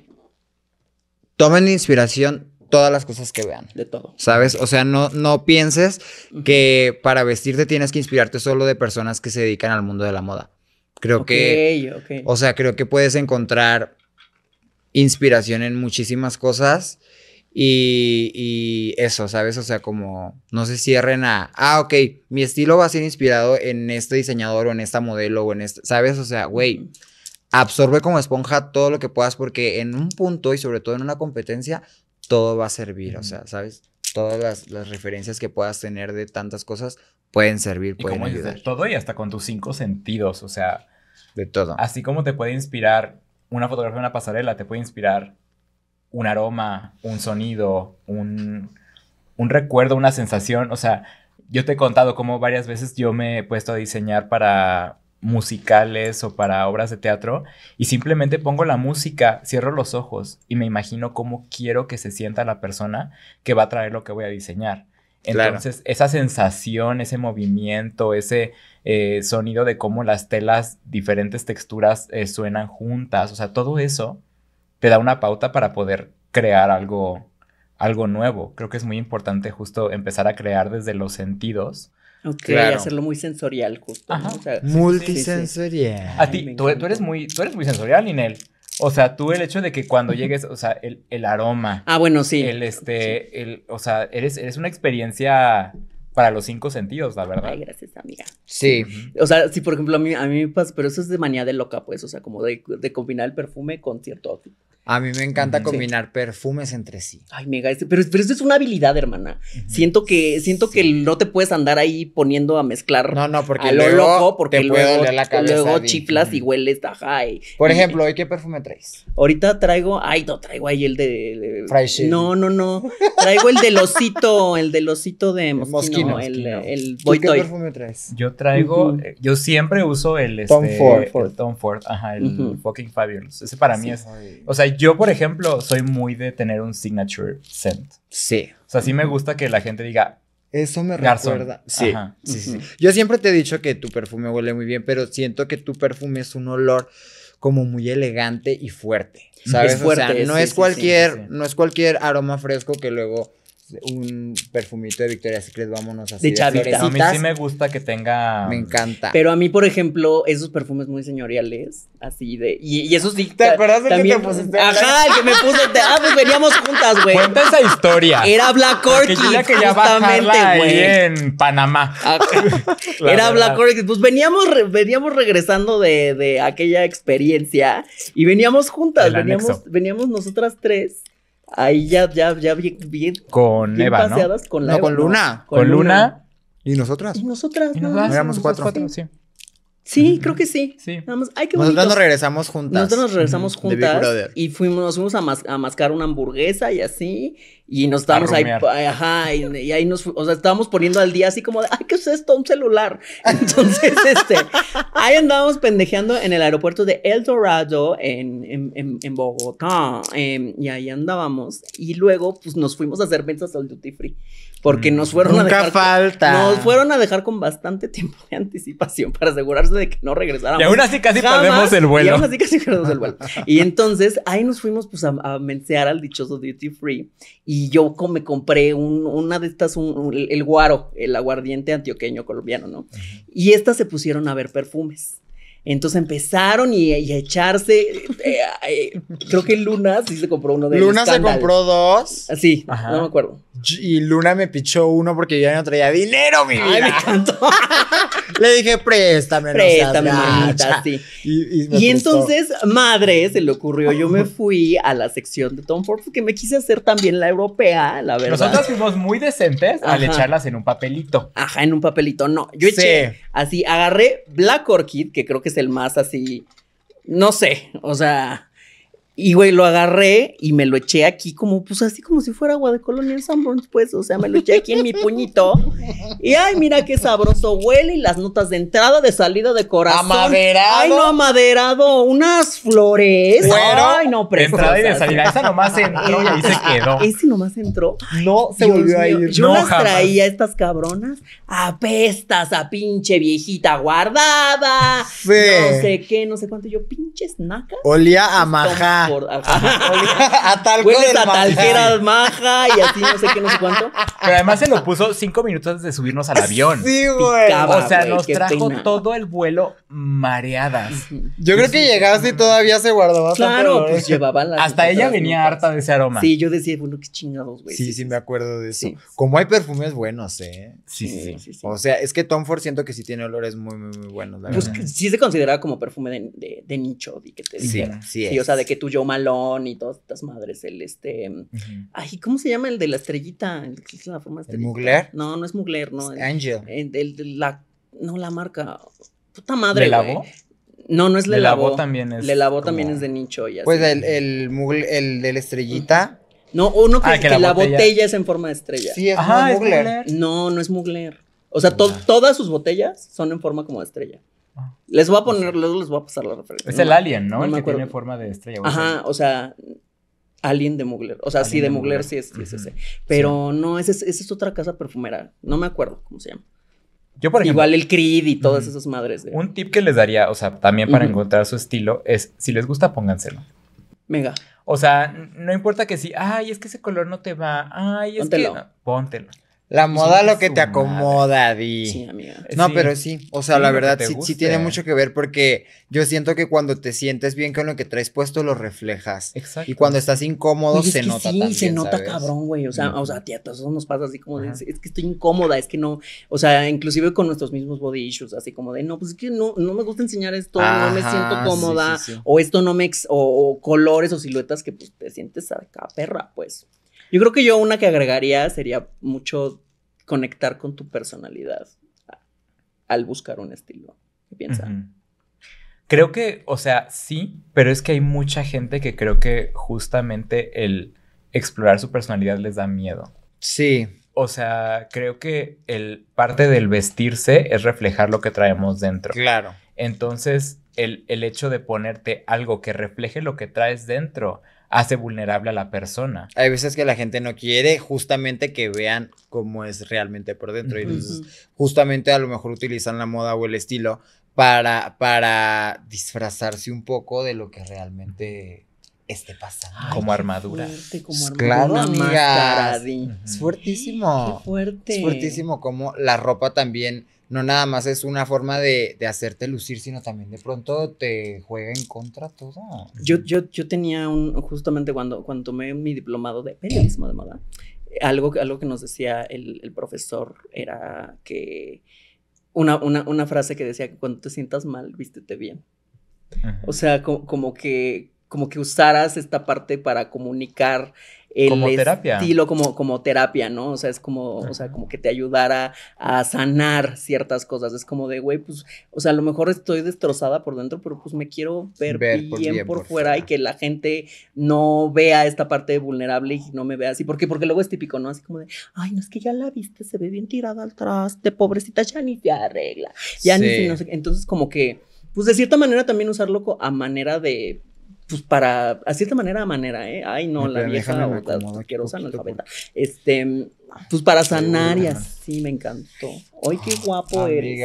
Tomen inspiración todas las cosas que vean. De todo. ¿Sabes? O sea, no, no pienses que para vestirte tienes que inspirarte solo de personas que se dedican al mundo de la moda. Creo que, o sea, creo que puedes encontrar inspiración en muchísimas cosas y, eso, ¿sabes? O sea, como no se cierren a, ah, ok, mi estilo va a ser inspirado en este diseñador o en esta modelo o en este, ¿sabes? O sea, güey, absorbe como esponja todo lo que puedas porque en un punto y sobre todo en una competencia, todo va a servir, o sea, ¿sabes? Todas las, referencias que puedas tener de tantas cosas pueden servir, pueden ayudar. todo y hasta con tus cinco sentidos, o sea, de todo. Así como te puede inspirar una fotografía de una pasarela, te puede inspirar un aroma, un sonido, un, un recuerdo, una sensación. O sea, yo te he contado cómo varias veces yo me he puesto a diseñar para musicales o para obras de teatro y simplemente pongo la música, cierro los ojos y me imagino cómo quiero que se sienta la persona que va a traer lo que voy a diseñar. Entonces, esa sensación, ese movimiento, ese eh, sonido de cómo las telas, diferentes texturas eh, suenan juntas, o sea, todo eso te da una pauta para poder crear algo, algo nuevo. Creo que es muy importante justo empezar a crear desde los sentidos. Ok, hacerlo muy sensorial, justo. Multisensorial. A ti, e, tú, eres muy, tú eres muy sensorial, Inel. O sea, tú el hecho de que cuando llegues, o sea, el, aroma. Ah, bueno, sí. El este, el, o sea, eres, eres una experiencia para los cinco sentidos, la verdad. Ay, gracias, amiga. Sí. O sea, sí, por ejemplo, a mí, a me pasa, pero eso es de manía de loca, pues, o sea, como de, combinar el perfume con cierto a mí me encanta combinar perfumes entre sí. Ay, mega, este, pero, eso es una habilidad, hermana. Siento que siento que no te puedes andar ahí poniendo a mezclar no, no, porque a lo loco, porque luego, chiflas y hueles, ajá. Por ejemplo, hay qué perfume traes? Ahorita traigo, ay, no, traigo ahí el de... no, no, no, traigo el del osito, el del osito de Mosquino, el, el ¿Qué perfume traes? Yo traigo, eh, yo siempre uso el... Este, Tom Ford. Tom Ford, ajá, el fucking fabulous. Ese para mí es... O sea, yo, por ejemplo, soy muy de tener un signature scent. Sí. O sea, sí me gusta que la gente diga. Eso me recuerda. Sí, sí, sí. Yo siempre te he dicho que tu perfume huele muy bien, pero siento que tu perfume es un olor como muy elegante y fuerte. ¿Sabes? o sea, no es cualquier, no es cualquier aroma fresco que luego un perfumito de Victoria's Secret, vámonos así. De, de a mí sí me gusta que tenga. Me encanta. Pero a mí, por ejemplo, esos perfumes muy señoriales, así de. Y, y esos sí. ¿Te acuerdas de que te pusiste? Ajá, que me puse. ah, pues veníamos juntas, güey. Cuenta esa historia. Era Black Orchid. Que güey. En Panamá. Era Black Orchid. Pues veníamos, veníamos regresando de, de aquella experiencia y veníamos juntas. Veníamos, veníamos nosotras tres. Ahí ya, ya, ya bien, bien, con bien Eva, paseadas ¿no? con no, con Luna. Con, Luna. Y nosotras. Y nosotras, ¿no? Éramos cuatro. cuatro sí. Sí, creo que sí. Sí. ay, Nosotros nos regresamos juntas. Nosotros nos regresamos juntas. Y fuimos, nos fuimos a, mascar una hamburguesa y así. Y nos estábamos ahí, ajá, y, ahí nos, o sea, estábamos poniendo al día así como de, ay, ¿qué es esto? Un celular. Entonces, este, ahí andábamos pendejeando en el aeropuerto de El Dorado, en, en, en, Bogotá. Em, y ahí andábamos. Y luego, pues, nos fuimos a hacer ventas al Duty Free porque nos fueron a dejar. nos fueron a dejar con bastante tiempo de anticipación para asegurarse de que no regresáramos. Y aún así casi perdemos el vuelo. Y aún así casi perdemos el vuelo. Y entonces ahí nos fuimos pues, a, a mensear al dichoso Duty Free y yo me compré una de estas, el guaro, el aguardiente antioqueño colombiano, ¿no? Y estas se pusieron a ver perfumes. Entonces empezaron y, a echarse. Eh, eh, creo que Luna sí se compró uno de ellos. Luna se compró dos. Sí, no me acuerdo. Y Luna me pichó uno porque yo no traía dinero, mi vida. Le dije, préstame, préstame, sí. Y, y entonces, madre, se le ocurrió. Yo me fui a la sección de Tom Ford porque me quise hacer también la europea, la verdad. Nosotras fuimos muy decentes al echarlas en un papelito. Ajá, en un papelito. No, yo eché así, agarré Black Orchid, que creo que es el más así, no sé, o sea y, güey, lo agarré y me lo eché aquí como, pues así como si fuera agua de colonia en Sanborns, pues, o sea, me lo eché aquí en mi puñito. Y, ay, mira qué sabroso huele y las notas de entrada, de salida, de corazón. Amaderado. Ay, no, amaderado, unas flores. Bueno, ay, no, Entrada y de salida, esa nomás entró y se quedó. Ese nomás entró. No, se volvió a ir. Yo las traía, estas cabronas, apestas a pinche viejita guardada. No sé qué, no sé cuánto, yo pinches nacas. Olía a pues, majar. Ah. a tal Hueles a maja y así no sé qué, no sé cuánto. Pero además se lo puso cinco minutos antes de subirnos al avión. Sí, güey. o sea, nos trajo todo el vuelo mareadas. Yo creo que llegaste y todavía se guardaba. Claro, pues hasta pues llevaba Hasta ella venía harta de ese aroma. Sí, yo decía, bueno, qué chingados, güey. Sí, sí, me acuerdo de eso. Como hay perfumes buenos, ¿eh? Sí, sí, sí. O sea, es que Tom Ford siento que sí tiene olores muy, muy, buenos. La pues verdad. sí se consideraba como perfume de, de, nicho, di que te sí, sí, sí, o sea, de que tú yo Malón y todas estas madres. El este. Ay, ¿cómo se llama el de la estrellita? El, la Mugler? No, no es Mugler, no. El, Angel. la, no, la marca. Puta madre. ¿Le lavó? No, no es Le, Le lavó, también es. Le lavó también es de nicho. Ya pues el, el, de la estrellita. No, uno oh, ah, que, la, botella. es en forma de estrella. Sí, es, es Mugler. No, no es Mugler. O sea, todas sus botellas son en forma como de estrella. Les voy a pues poner, luego les voy a pasar la referencia. Es el alien, ¿no? no el que tiene forma de estrella. Ajá, o sea, alien de Mugler. O sea, sí, de, Mugler, sí es, ese. Pero no, esa es, otra casa perfumera. No me acuerdo cómo se llama. Yo, por ejemplo, Igual el Creed y todas esas madres. Un tip que les daría, o sea, también para encontrar su estilo, es si les gusta, pónganselo. Venga. O sea, no importa que sí, ay, es que ese color no te va, ay, es que. Póntelo. Póntelo. La moda lo que te acomoda, Di. Sí, amiga. No, pero sí, o sea, la verdad sí, tiene mucho que ver porque yo siento que cuando te sientes bien con lo que traes puesto lo reflejas. Exacto. Y cuando estás incómodo se que nota se nota cabrón, güey, o sea, o sea, tía, eso nos pasa así como de, es que estoy incómoda, es que no, o sea, inclusive con nuestros mismos body issues, así como de, no, pues es que no no me gusta enseñar esto, no me siento cómoda o esto no me o, colores o siluetas que pues te sientes acá perra, pues. Yo creo que yo una que agregaría sería mucho conectar con tu personalidad al buscar un estilo. ¿Qué piensan? Creo que, o sea, sí, pero es que hay mucha gente que creo que justamente el explorar su personalidad les da miedo. Sí. O sea, creo que el parte del vestirse es reflejar lo que traemos dentro. Claro. Entonces, el, el hecho de ponerte algo que refleje lo que traes dentro hace vulnerable a la persona. Hay veces que la gente no quiere justamente que vean cómo es realmente por dentro. Y entonces, justamente a lo mejor utilizan la moda o el estilo para, para disfrazarse un poco de lo que realmente esté pasando. como, armadura. Fuerte, como armadura. Claro, amiga. Es fuertísimo. fuerte. Es fuertísimo como la ropa también no nada más es una forma de, hacerte lucir, sino también de pronto te juega en contra todo. Yo, yo, yo tenía un, justamente cuando, cuando tomé mi diplomado de periodismo de moda, algo, algo que nos decía el, profesor era que una, frase que decía que cuando te sientas mal, vístete bien. O sea, que como que usaras esta parte para comunicar como terapia. estilo como, como terapia, ¿no? O sea, es como, sea, como que te ayudara a sanar ciertas cosas. Es como de, güey, pues, o sea, a lo mejor estoy destrozada por dentro, pero pues me quiero ver, bien, por, fuera, y que la gente no vea esta parte vulnerable y no me vea así. ¿Por Porque luego es típico, ¿no? Así como de, ay, no es que ya la viste, se ve bien tirada al traste, pobrecita, ya ni se arregla. Ya ni no sé. Entonces, como que, pues de cierta manera también usarlo a manera de pues para, a cierta manera, a manera, ¿eh? Ay, no, la vieja la la venta. Este, pues para sanar y así me encantó. Ay, qué guapo eres.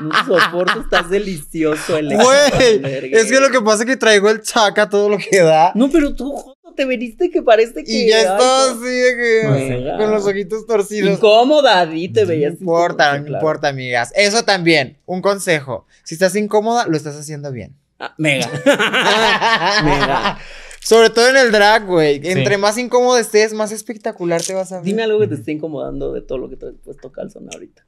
No soporto, estás delicioso, el Güey, es que lo que pasa es que traigo el chaca todo lo que da. No, pero tú, te veniste que parece que. Y ya estaba así de que. Con los ojitos torcidos. Incómoda, di, No importa, no importa, amigas. Eso también, un consejo. Si estás incómoda, lo estás haciendo bien. Ah, mega. mega. Sobre todo en el drag, güey. Entre más incómodo estés, más espectacular te vas a ver. Dime algo que te esté incomodando de todo lo que te has puesto calzón ahorita.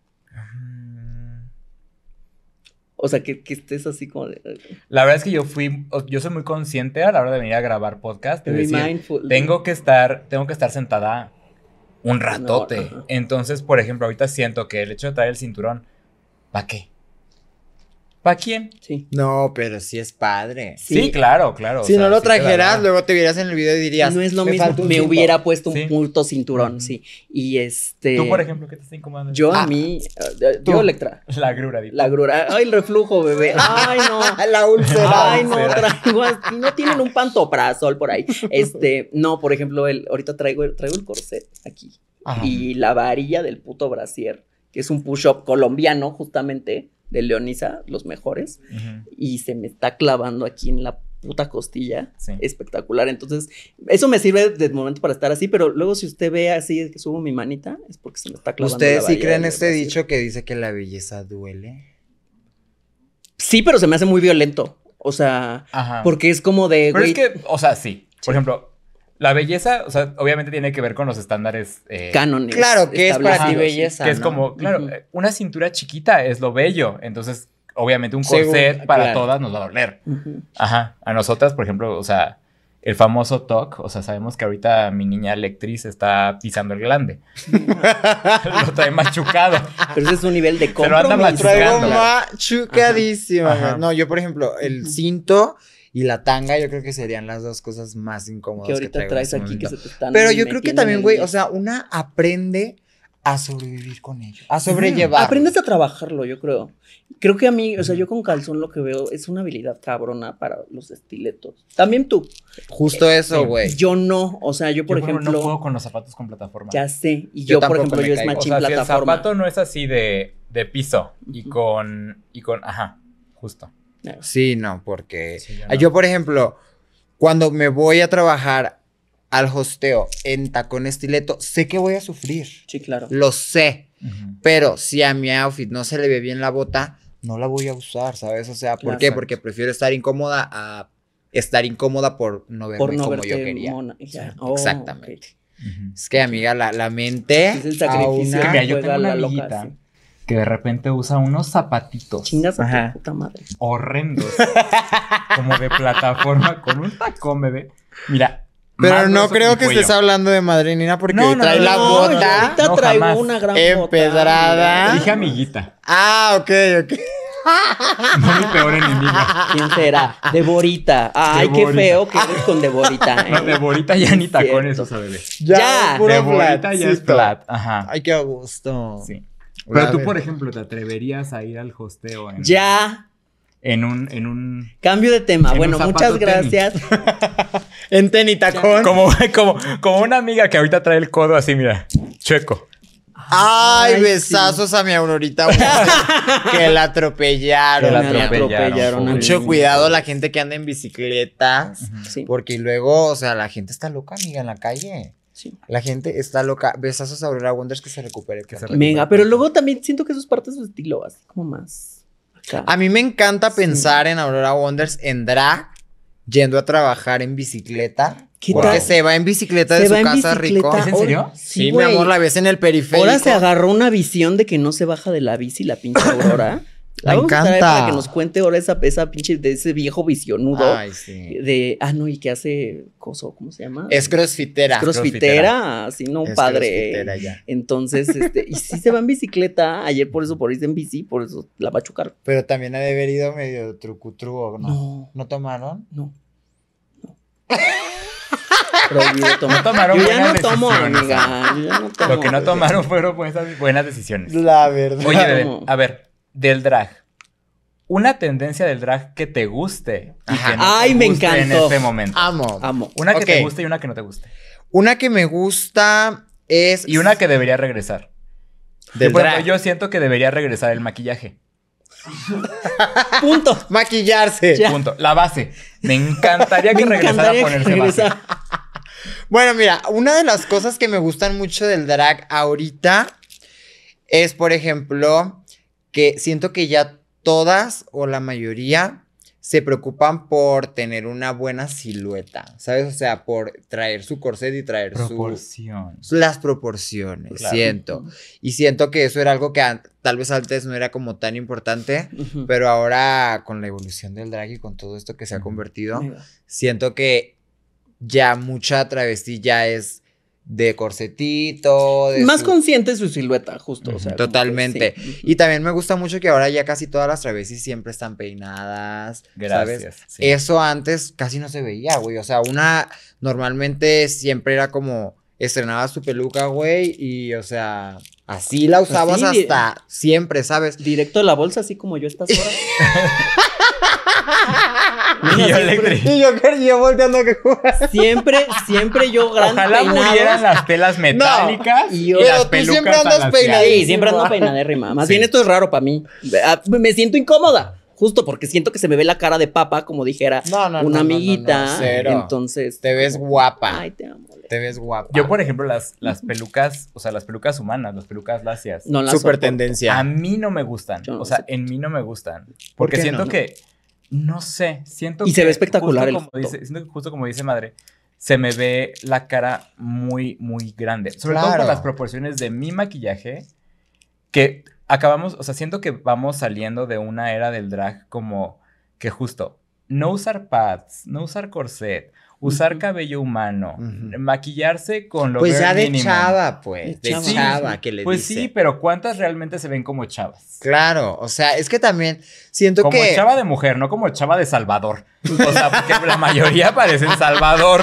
O sea, que, estés así como... Eh, la verdad es que yo fui, yo soy muy consciente a la hora de venir a grabar podcast. tengo que estar, tengo que estar sentada un ratote. Entonces, por ejemplo, ahorita siento que el hecho de traer el cinturón, ¿para qué? ¿Para quién? Sí. No, pero sí es padre. Sí, claro, claro. Si no lo trajeras, luego te verías en el video y dirías. No es lo mismo. Me hubiera puesto un puto cinturón, sí. Y este. Tú, por ejemplo, ¿qué te está incomodando? Yo a ah. mí. Eh, ¿tú? Yo Electra. La grura, dime. La grura. Ay, el reflujo, bebé. Ay, no. la úlcera. Ay, no, traigo. No tienen un pantoprazol por ahí. Este, no, por ejemplo, el, ahorita traigo, traigo el corset aquí. Y la varilla del puto brasier, que es un push-up colombiano, justamente de Leonisa, los mejores, y se me está clavando aquí en la puta costilla. Espectacular. Entonces, eso me sirve de momento para estar así, pero luego si usted ve así que subo mi manita, es porque se me está clavando. ¿Ustedes sí creen este dicho que dice que la belleza duele? Sí, pero se me hace muy violento. O sea, porque es como de. Pero es que, o sea, sí. Por ejemplo, la belleza, o sea, obviamente tiene que ver con los estándares. Eh, Cánones. Claro, que es para ti belleza. Que es como, claro, eh, una cintura chiquita es lo bello. Entonces, obviamente, un corset para todas nos va a doler. Ajá. A nosotras, por ejemplo, o sea, el famoso talk. o sea, sabemos que ahorita mi niña electriz está pisando el glande. lo trae machucado. Pero ese es un nivel de pero Lo anda machucando. machucadísimo. No, yo, por ejemplo, el cinto y la tanga, yo creo que serían las dos cosas más incómodas. Que ahorita traes este aquí que se te están. Pero yo creo que también, güey, o sea, una aprende a sobrevivir con ello, a sobrellevar. aprendes a trabajarlo, yo creo. Creo que a mí, o sea, yo con calzón lo que veo es una habilidad cabrona para los estiletos. También tú. Justo eh, eso, güey. yo no, o sea, yo por ejemplo. No juego con los zapatos con plataforma. Ya sé. Y yo, por ejemplo, yo es machín plataforma. el zapato no es así de, de piso y con. y con. Ajá, justo. Sí, no, porque ah, yo, por ejemplo, cuando me voy a trabajar al hosteo en tacón estileto, sé que voy a sufrir. Sí, claro. Lo sé. Pero si a mi outfit no se le ve bien la bota, no la voy a usar, ¿sabes? O sea, ¿por qué? Porque prefiero estar incómoda a estar incómoda por no ver como yo quería. Oh, exactamente. Es que, amiga, la, mente. Es el sacrificio. Una... Mira, yo tengo que de repente usa unos zapatitos. Chingas a tu puta madre. Horrendos. como de plataforma con un tacón, bebé. Mira. Pero no creo que estés hablando de madrina porque no, no, trae no, la bota. Ahorita traigo una gran empedrada. Dije amiguita. Ah, ok, ok. No mi peor enemiga. ¿Quién será? Deborita. Ay, qué feo que eres con Deborita. ¿eh? No, Deborita ya ni tacones esos bebé. Ya, ya. Deborita ya es flat. Ajá. Ay, qué gusto. Sí. Pero tú, por ejemplo, ¿te atreverías a ir al hosteo? En, ya. En un, en un. Cambio de tema. Bueno, muchas gracias. en Tenitacón. Como, como, como una amiga que ahorita trae el codo así, mira, chueco. Ay, besazos a mi Aurorita que la atropellaron. la atropellaron. mucho cuidado la gente que anda en bicicletas, sí. porque luego, o sea, la gente está loca, amiga, en la calle. La gente está loca. Besazos a Aurora Wonders que se recupere. Venga pero luego también siento que eso es parte de su estilo, así como más. A mí me encanta pensar en Aurora Wonders en drag, yendo a trabajar en bicicleta. ¿Qué porque se va en bicicleta de su casa rico. en serio? Oh, sí, mi amor, la ves en el periférico. Ahora se agarró una visión de que no se baja de la bici la pinche Aurora. La vamos encanta. A para que nos cuente ahora esa, pesa pinche de ese viejo visionudo. Ay, sí. De, ah, no, y que hace coso, ¿cómo se llama? Es crossfitera. Es crossfitera, sí, no, es padre. Ya. Entonces, este, y sí se va en bicicleta. Ayer por eso, por irse en bici, por eso la va a chocar. Pero también ha de haber ido medio trucutru No. ¿No tomaron? No. No. No tomaron yo ya no tomo, amiga. Yo ya no tomo. Lo que no tomaron fueron buenas, decisiones. La verdad. Oye, a ver del drag. Una tendencia del drag que te guste Ay, me encanta en este momento. Amo. Amo. Una que te guste y una que no te guste. Una que me gusta es. Y una que debería regresar. Del Yo, yo siento que debería regresar el maquillaje. Punto. Maquillarse. Punto. La base. Me encantaría que regresara a ponerse la base. Bueno, mira, una de las cosas que me gustan mucho del drag ahorita es, por ejemplo, que siento que ya todas o la mayoría se preocupan por tener una buena silueta, ¿sabes? O sea, por traer su corset y traer su... Su, las proporciones, siento. Y siento que eso era algo que tal vez antes no era como tan importante, pero ahora con la evolución del drag y con todo esto que se ha convertido, siento que ya mucha travesti ya es de corsetito. Más consciente consciente su silueta, justo. o sea, Totalmente. Y también me gusta mucho que ahora ya casi todas las travesis siempre están peinadas. ¿sabes? Eso antes casi no se veía, güey. O sea, una normalmente siempre era como estrenaba su peluca, güey, y o sea, Así la usabas hasta siempre, ¿sabes? Directo de la bolsa, así como yo estas horas. y, yo y yo, volteando volteando que Siempre, siempre yo gran Ojalá las telas metálicas y, yo, y las pelucas. Tú siempre andas Sí, siempre ando peinadérrima. Más bien esto es raro para mí. Ah, me siento incómoda. Justo porque siento que se me ve la cara de papa, como dijera no, no, una amiguita. Cero. Entonces. Te ves guapa. Ay, te amo. Te ves guapo. Yo, por ejemplo, las, las pelucas, o sea, las pelucas humanas, las pelucas lacias. No las Super tendencia. A mí no me gustan. o sea, en mí no me gustan. Porque siento que, no sé, siento que... se ve espectacular el como siento que justo como dice madre, se me ve la cara muy, muy grande. Sobre todo por las proporciones de mi maquillaje, que acabamos, o sea, siento que vamos saliendo de una era del drag como que justo no usar pads, no usar corset, usar cabello humano, maquillarse con lo Pues ya de chava, pues, de, chava, que le Pues sí, pero ¿cuántas realmente se ven como chavas? Claro, o sea, es que también siento que Como chava de mujer, no como chava de Salvador. O sea, porque la mayoría parecen Salvador.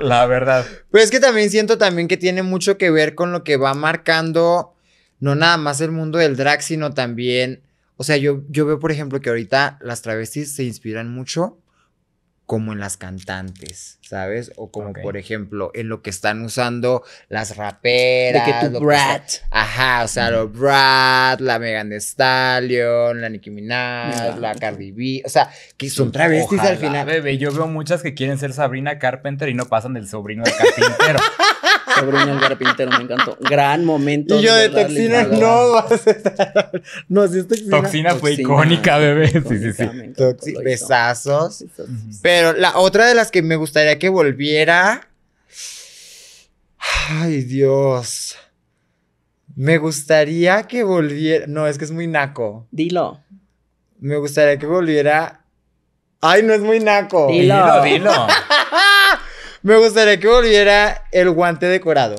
La verdad. Pero pues es que también siento también que tiene mucho que ver con lo que va marcando no nada más el mundo del drag, sino también, o sea, yo yo veo por ejemplo que ahorita las travestis se inspiran mucho como en las cantantes, ¿sabes? O como por ejemplo en lo que están usando las raperas. De que Brad. ajá, o sea, Brad, la Megan Thee Stallion, la Nicki Minaj, la Cardi B, o sea, que son travestis al final. Bebé, yo veo muchas que quieren ser Sabrina Carpenter y no pasan del sobrino del carpintero. Sobre un Algarpintero, me encantó. Gran momento. Y yo de, toxina no vas a estar. No, si es toxina. fue icónica, bebé. Sí, sí, sí. besazos. Pero la otra de las que me gustaría que volviera. Ay, Dios. Me gustaría que volviera. No, es que es muy naco. Dilo. Me gustaría que volviera. Ay, no es muy naco. dilo. dilo. Me gustaría que volviera el guante decorado.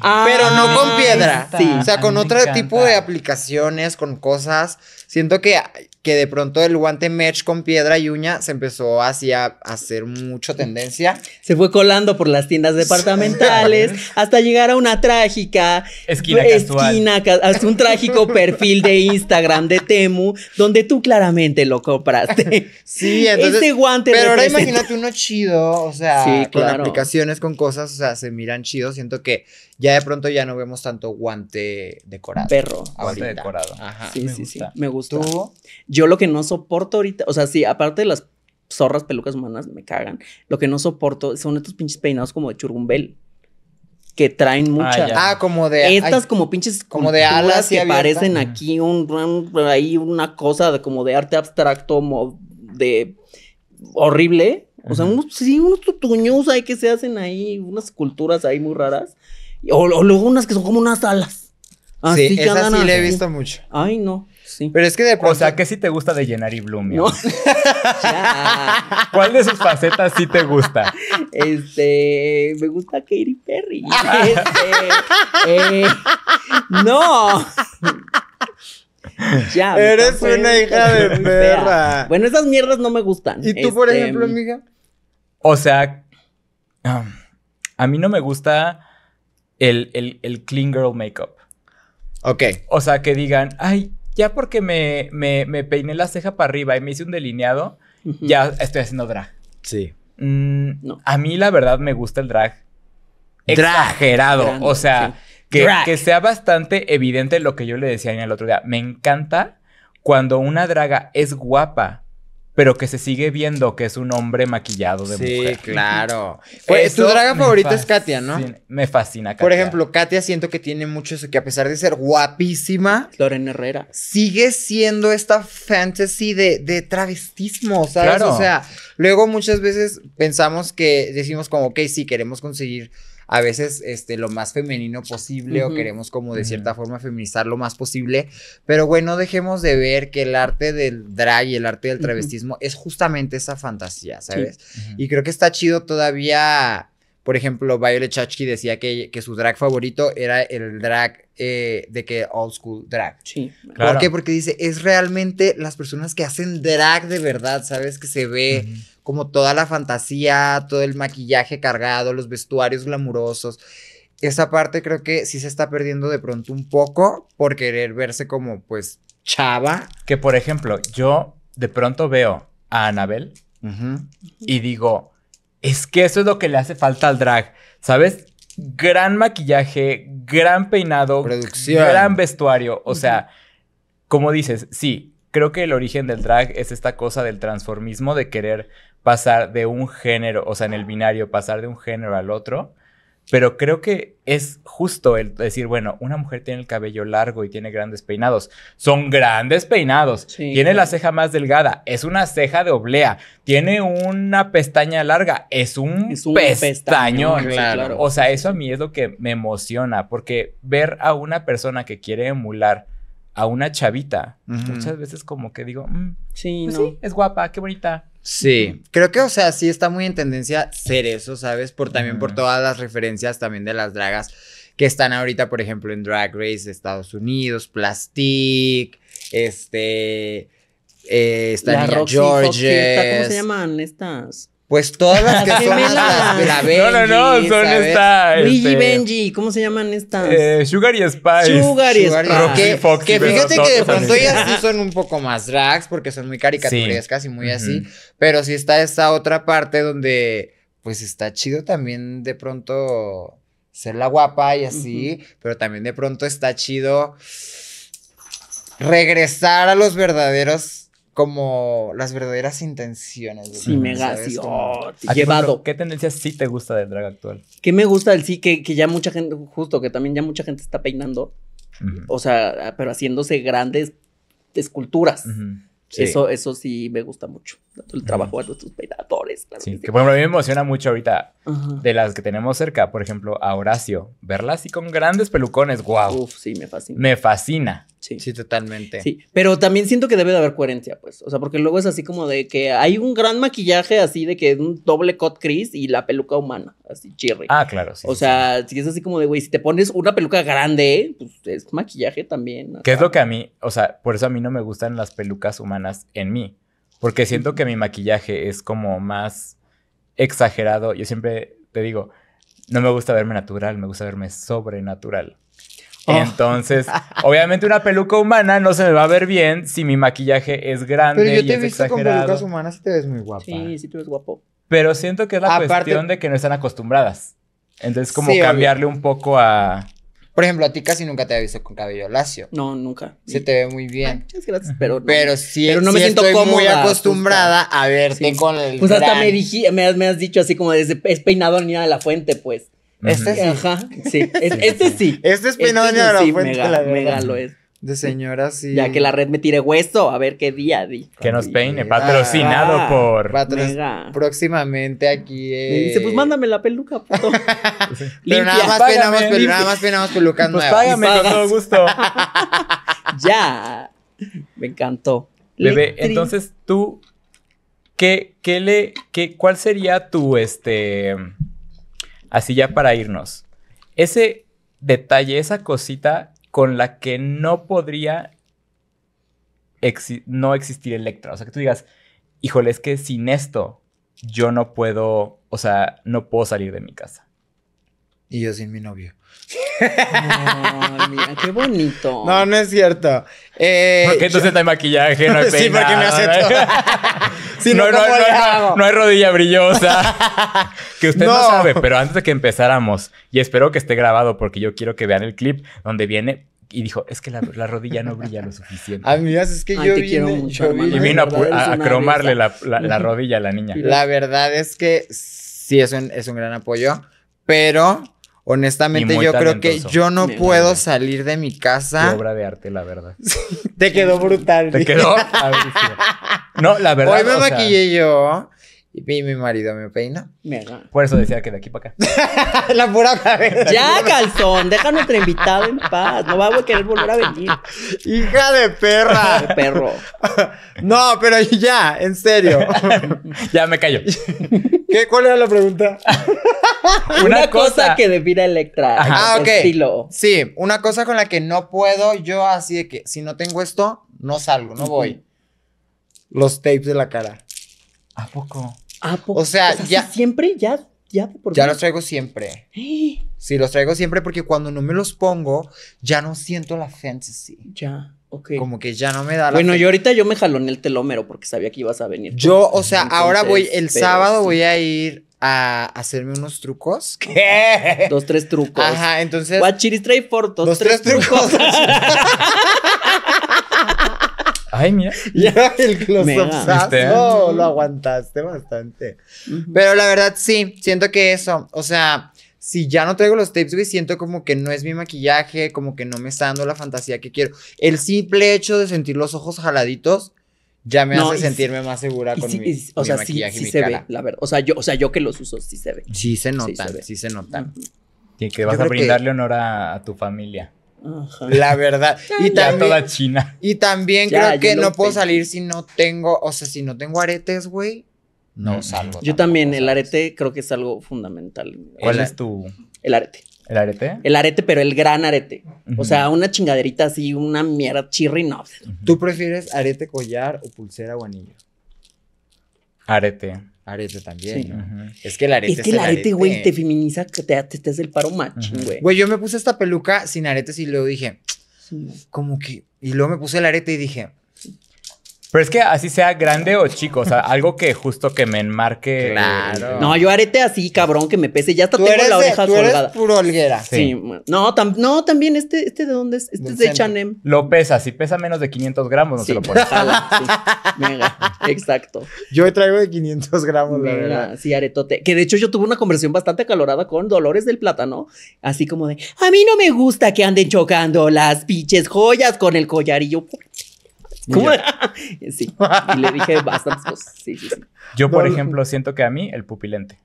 Ah, pero no con piedra. Sí. O sea, con otro tipo de aplicaciones, con cosas Siento que, que de pronto el guante mesh con piedra y uña se empezó así a hacer mucho tendencia. Se fue colando por las tiendas departamentales hasta llegar a una trágica esquina, eh, esquina hasta un trágico perfil de Instagram de Temu donde tú claramente lo compraste. Sí, entonces. Este guante. Pero ahora imagínate uno chido, o sea, sí, con aplicaciones, con cosas, o sea, se miran chidos. Siento que ya de pronto ya no vemos tanto guante decorado. Perro. Guante decorado. Ajá. Sí, sí, sí. Me gusta yo lo que no soporto ahorita, o sea, sí, aparte de las zorras pelucas humanas, me cagan. Lo que no soporto son estos pinches peinados como de churumbel Que traen ah, mucha Ah, como de. Estas como pinches. Como de alas que aparecen parecen aquí un, ahí una cosa como de arte abstracto, de horrible. O sea, sí, unos tutuños ahí que se hacen ahí, unas culturas ahí muy raras. O, luego unas que son como unas alas. sí, esa sí le he visto mucho. Ay, no. Pero es que de pronto... O sea, ¿qué sí te gusta de Jenari Bloom? ¿No? ¿Cuál de sus facetas sí te gusta? Este, me gusta Katy Perry. Este, eh, no. Ya, Eres una hija de perra. Bueno, esas mierdas no me gustan. ¿Y tú, por este, ejemplo, amiga? O sea, a mí no me gusta el, el, el clean girl makeup. Ok. O sea, que digan, ay, ya porque me, me, me peiné la ceja para arriba y me hice un delineado, ya estoy haciendo drag. Sí. Mm, a mí la verdad me gusta el drag. drag exagerado. o sea, que, que, sea bastante evidente lo que yo le decía en el otro día. Me encanta cuando una draga es guapa pero que se sigue viendo que es un hombre maquillado de mujer. Sí, claro. Pues, tu draga favorita es Katia, ¿no? Me fascina Katia. Por ejemplo, Katia siento que tiene mucho eso, que a pesar de ser guapísima... Lorena Herrera. Sigue siendo esta fantasy de, de travestismo, ¿sabes? Claro. O sea, luego muchas veces pensamos que decimos como, ok, sí, queremos conseguir a veces este, lo más femenino posible o queremos como de cierta forma feminizar lo más posible. Pero bueno, dejemos de ver que el arte del drag y el arte del travestismo es justamente esa fantasía, ¿sabes? Y creo que está chido todavía por ejemplo, Violet Chachki decía que, que su drag favorito era el drag eh, de que old school drag. Sí, claro. ¿Por qué? Porque dice, es realmente las personas que hacen drag de verdad, ¿sabes? Que se ve como toda la fantasía, todo el maquillaje cargado, los vestuarios glamurosos. Esa parte creo que sí se está perdiendo de pronto un poco por querer verse como, pues, chava. Que, por ejemplo, yo de pronto veo a Anabel y digo es que eso es lo que le hace falta al drag, ¿sabes? Gran maquillaje, gran peinado, gran vestuario. O sea, como dices, sí, creo que el origen del drag es esta cosa del transformismo, de querer pasar de un género, o sea, en el binario, pasar de un género al otro. Pero creo que es justo el decir, bueno, una mujer tiene el cabello largo y tiene grandes peinados. Son grandes peinados. Tiene la ceja más delgada. Es una ceja de oblea. Tiene una pestaña larga. Es un, es pestañón. claro. O sea, eso a mí es lo que me emociona. Porque ver a una persona que quiere emular a una chavita, muchas veces como que digo, mm, sí, pues sí, es guapa, qué bonita Sí, creo que, o sea, sí está muy en tendencia ser eso, ¿sabes? Por también por todas las referencias también de las dragas que están ahorita, por ejemplo, en Drag Race de Estados Unidos, Plastic, este, eh, en Georgia, ¿Cómo se llaman estas? Pues todas las que son las, la Benji, No, no, no, son estas... Este, Luigi Benji, ¿cómo se llaman estas? Eh, Sugar y Spice. Sugar y Spice. que, fíjate que de pronto ellas este. sí son un poco más drags porque son muy caricaturescas y muy así. Pero sí está esta otra parte donde, pues está chido también de pronto ser la guapa y así. Pero también de pronto está chido regresar a los verdaderos como las verdaderas intenciones. sí, sí, oh, llevado. ¿Qué tendencias sí te gusta del drag actual? ¿Qué me gusta del sí? Que, que ya mucha gente, justo, que también ya mucha gente está peinando, o sea, ah, pero haciéndose grandes esculturas. Eso, eso sí me gusta mucho. El trabajo de nuestros peinadores. sí, que, a mí me emociona mucho ahorita de las que tenemos cerca, por ejemplo, a Horacio. Verla así con grandes pelucones, wow. Uf, sí, me fascina. Me fascina. Sí. totalmente. Sí, pero también siento que debe de haber coherencia, pues. O sea, porque luego es así como de que hay un gran maquillaje así de que es un doble cut Chris y la peluca humana, así chirri. Ah, claro, sí. O sea, si es así como de, güey, si te pones una peluca grande, pues es maquillaje también. ¿Qué es lo que a mí, o sea, por eso a mí no me gustan las pelucas humanas en mí. Porque siento que mi maquillaje es como más exagerado. Yo siempre te digo, no me gusta verme natural, me gusta verme sobrenatural. Oh. Entonces, obviamente una peluca humana no se me va a ver bien si mi maquillaje es grande Pero yo te y es con pelucas humanas te ves muy guapa. Sí, sí te ves guapo. Pero siento que es la cuestión de que no están acostumbradas. Entonces, como cambiarle un poco a por ejemplo, a ti casi nunca te había visto con cabello lacio. No, nunca. Se te ve muy bien. Muchas gracias, pero no, pero sí, pero no me siento estoy muy acostumbrada a verte con el Pues hasta me, me, has, dicho así como desde es peinado nada de la fuente, pues. Este sí. Ajá, sí. este sí. Este es peinado este de la este fuente. Mega, mega lo es. De señoras y... Ya que la red me tire hueso, a ver qué día. Di. Que nos peine, patrocinado ah, por. Próximamente aquí. Eh... dice, pues mándame la peluca, puto. pero, nada más peinamos, pero nada más peinamos pelucas pues Págame con todo gusto. ya. Me encantó. Bebé, entonces tú. ¿Qué, qué le. Qué, ¿Cuál sería tu este. Así ya para irnos. Ese detalle, esa cosita con la que no podría no existir Electra. O sea, que tú digas, híjole, es que sin esto yo no puedo, o sea, no puedo salir de mi casa. Y yo sin mi novio qué bonito. No, no es cierto. Eh, porque entonces no hay maquillaje, no hay peinado. Sí, porque me hace no, hay rodilla brillosa. que usted no. sabe, pero antes de que empezáramos, y espero que esté grabado porque yo quiero que vean el clip donde viene y dijo, es que la, rodilla no brilla lo suficiente. Amigas, es que yo, vine, mucho, Y vino a, cromarle la, la, rodilla a la niña. La verdad es que sí, es un, es un gran apoyo, pero Honestamente, yo creo que yo no puedo salir de mi casa. qué obra de arte, la verdad. Te quedó brutal. Te quedó. no, la verdad. Hoy me maquillé yo y mi marido me peina. Mira. Por eso decía que de aquí para acá. la pura cabeza. Ya, calzón, deja a nuestro invitado en paz. No vamos a querer volver a venir. Hija de perra. perro. no, pero ya, en serio. ya me callo. ¿Cuál era la pregunta? una, cosa... que defina Electra. Ah, ok. Sí, una cosa con la que no puedo yo así de que si no tengo esto, no salgo, no voy. Los tapes de la cara. ¿A poco? ¿A poco? O sea, ya... siempre ya... Ya, por ya los traigo siempre. Sí, los traigo siempre porque cuando no me los pongo, ya no siento la fantasy. Ya. Como que ya no me da la. Bueno, y yo ahorita yo me jaloné el telómero porque sabía que ibas a venir. Yo, o sea, ahora voy, el sábado voy a ir a hacerme unos trucos. ¿Qué? Dos, tres trucos. Ajá, entonces. Guachiristra y fortos. dos, tres, trucos. Ay, mira. Ya el close-up. Lo aguantaste bastante. Pero la verdad, sí, siento que eso, o sea, si ya no traigo los tapes, güey, siento como que no es mi maquillaje, como que no me está dando la fantasía que quiero. El simple hecho de sentir los ojos jaladitos ya me hace sentirme más segura con mi, o sea, maquillaje la verdad. O sea, yo, o sea, yo que los uso, sí se ve. Sí se notan, sí se, sí se notan. Y que vas a brindarle honor a, tu familia. La verdad. y también, toda China. Y también creo que no puedo salir si no tengo, o sea, si no tengo aretes, güey no salgo. Yo también, el arete creo que es algo fundamental. ¿Cuál es tu...? El arete. ¿El arete? El arete, pero el gran arete. O sea, una chingaderita así, una mierda chirri, no. ¿Tú prefieres arete, collar o pulsera o anillo? Arete. Arete también. Es que el arete es, que el arete, güey, te feminiza, que te, te, el paro macho güey. Güey, yo me puse esta peluca sin aretes y luego dije, como que. Y luego me puse el arete y dije, pero es que así sea grande o chico, o sea, algo que justo que me enmarque. Eh, claro. No, yo arete así, cabrón, que me pese. Ya hasta tengo la oreja colgada. puro holguera. Sí. No, no, también este, este de dónde es, este es de Chanem. Lo pesa, si pesa menos de 500 gramos, no se lo pones. sí. Venga, exacto. Yo traigo de 500 gramos, la verdad. Sí, aretote. Que de hecho yo tuve una conversación bastante acalorada con Dolores del Plátano, así como de, a mí no me gusta que anden chocando las pinches joyas con el collarillo. ¿Cómo Sí. Y le dije bastantes cosas. Yo, por ejemplo, siento que a mí el pupilente.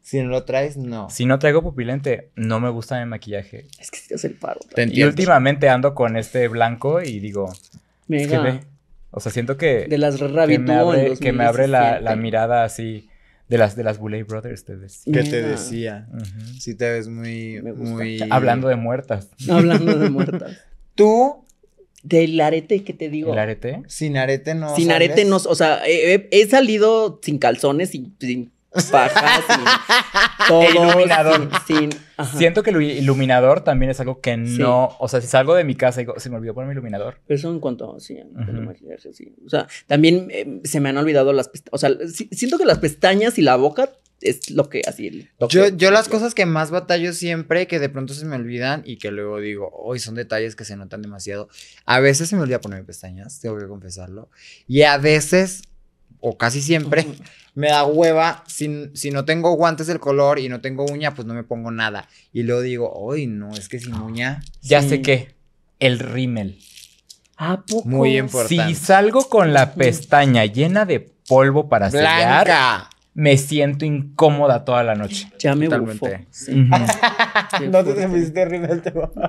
Si no lo traes, no. Si no traigo pupilente, no me gusta mi maquillaje. Es que si te el paro. y últimamente ando con este blanco y digo. o sea, siento que. De las Que me abre, que me abre la, mirada así. De las, de las Brothers, te decía. Que te decía. si te ves muy. muy... Hablando de muertas. Hablando de muertas. Tú del arete que te digo. ¿El arete? Sin arete no. Sin arete no. O sea, he, salido sin calzones, sin pajas, sin todo. Iluminador. Sin, Siento que el iluminador también es algo que no. O sea, si salgo de mi casa y digo, se me olvidó poner mi iluminador. Eso en cuanto. Sí, en cuanto sí. O sea, también eh, se me han olvidado las O sea, siento que las pestañas y la boca es lo que así. yo, las cosas que más batallo siempre, que de pronto se me olvidan y que luego digo, hoy son detalles que se notan demasiado. A veces se me olvida poner pestañas, tengo que confesarlo. Y a veces, o casi siempre, me da hueva. Si, no tengo guantes del color y no tengo uña, pues no me pongo nada. Y luego digo, hoy no, es que sin uña. Ya sé qué. El rímel. Ah, Muy importante. Si salgo con la pestaña llena de polvo para Blanca. sellar me siento incómoda toda la noche. Ya me bufó. te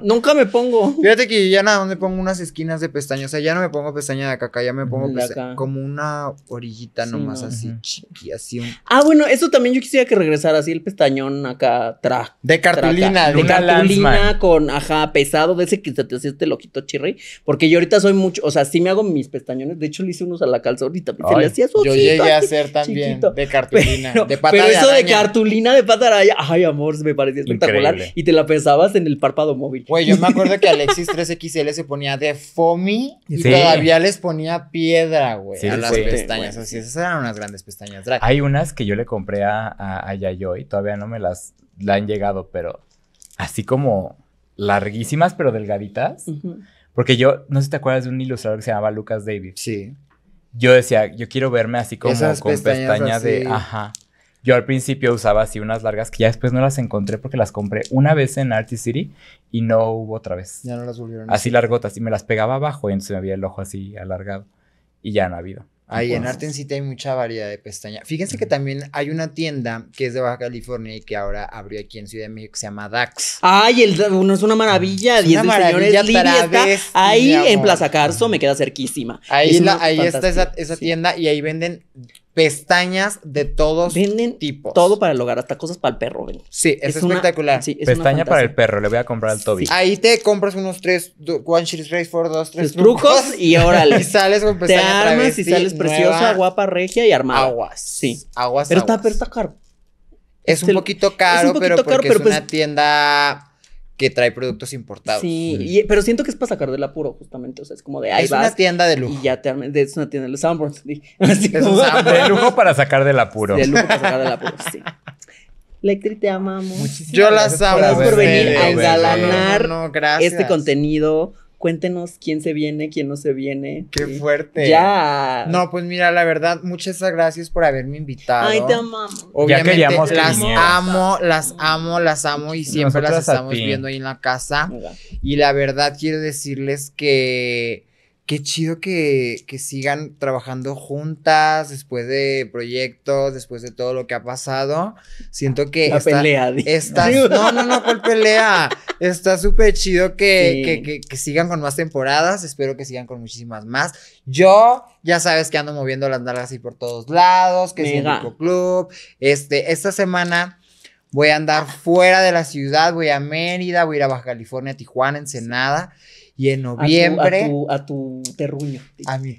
Nunca me pongo. Fíjate que ya nada donde pongo unas esquinas de pestañas. O sea, ya no me pongo pestaña de caca ya me pongo pues, como una orillita nomás así, chiqui, así. Ah, bueno, eso también yo quisiera que regresara así el pestañón acá, atrás De cartulina. de, de cartulina con, ajá, pesado, de ese que se te hacía este loquito chirri. Porque yo ahorita soy mucho, o sea, sí me hago mis pestañones. De hecho, le hice unos a la calza ahorita. se le hacía su Yo llegué a hacer también de cartulina cartulina. Pero, de pata eso de cartulina de pata ay amor, me parecía espectacular. Y te la pensabas en el párpado móvil. Güey, yo me acuerdo que Alexis 3XL se ponía de foamy y todavía les ponía piedra, güey, a las pestañas. Así, esas eran unas grandes pestañas. Hay unas que yo le compré a, a, Yayoi, todavía no me las la han llegado, pero así como larguísimas, pero delgaditas. Porque yo, no sé si te acuerdas de un ilustrador que se llamaba Lucas David. Sí yo decía, yo quiero verme así como con pestañas, de, ajá. Yo al principio usaba así unas largas que ya después no las encontré porque las compré una vez en Artist City y no hubo otra vez. Ya no las volvieron. Así largotas y me las pegaba abajo y entonces me había el ojo así alargado y ya no ha habido. Ah, ahí Arte en pues. Artencita hay mucha variedad de pestañas. Fíjense que también hay una tienda que es de Baja California y que ahora abrió aquí en Ciudad de México que se llama Dax. Ay, el uno es una maravilla. Es una maravilla ahí en Plaza Carso, me queda cerquísima. Ahí, está esa, tienda y ahí venden pestañas de todos Venden tipos. Todo para el hogar, hasta cosas para el perro. Sí, es, espectacular. Pestaña para el perro, le voy a comprar al Toby. Ahí te compras unos tres, one shirts race for dos, tres trucos, y órale. y sales con pestaña. Te armas y sales preciosa, guapa, regia y armada. Aguas. Sí. Aguas. Pero está, pero está caro. Es un poquito caro, pero porque es una pues tienda que trae productos importados. Sí, pero siento que es para sacar del apuro, justamente. O sea, es como de ahí Es una tienda de lujo. Y ya te es una tienda de lujo... Es un lujo para sacar del apuro. de lujo para sacar del apuro, sí. Lectri, te amamos. Muchísimas Yo las amo. Gracias por venir a engalanar este contenido cuéntenos quién se viene, quién no se viene. Qué fuerte. Ya. No, pues mira, la verdad, muchas gracias por haberme invitado. Ay, te amamos. Obviamente, las amo, las amo, las amo y siempre las estamos viendo ahí en la casa. Y la verdad, quiero decirles que qué chido que, sigan trabajando juntas después de proyectos, después de todo lo que ha pasado. Siento que... La esta, pelea. no, no, no, por pelea. Está súper chido que, sigan con más temporadas. Espero que sigan con muchísimas más. Yo, ya sabes que ando moviendo las nalgas así por todos lados, que soy el club. Este, esta semana... Voy a andar fuera de la ciudad, voy a Mérida, voy a ir a Baja California, Tijuana, Ensenada. Y en noviembre. A tu, terruño. A mi ah,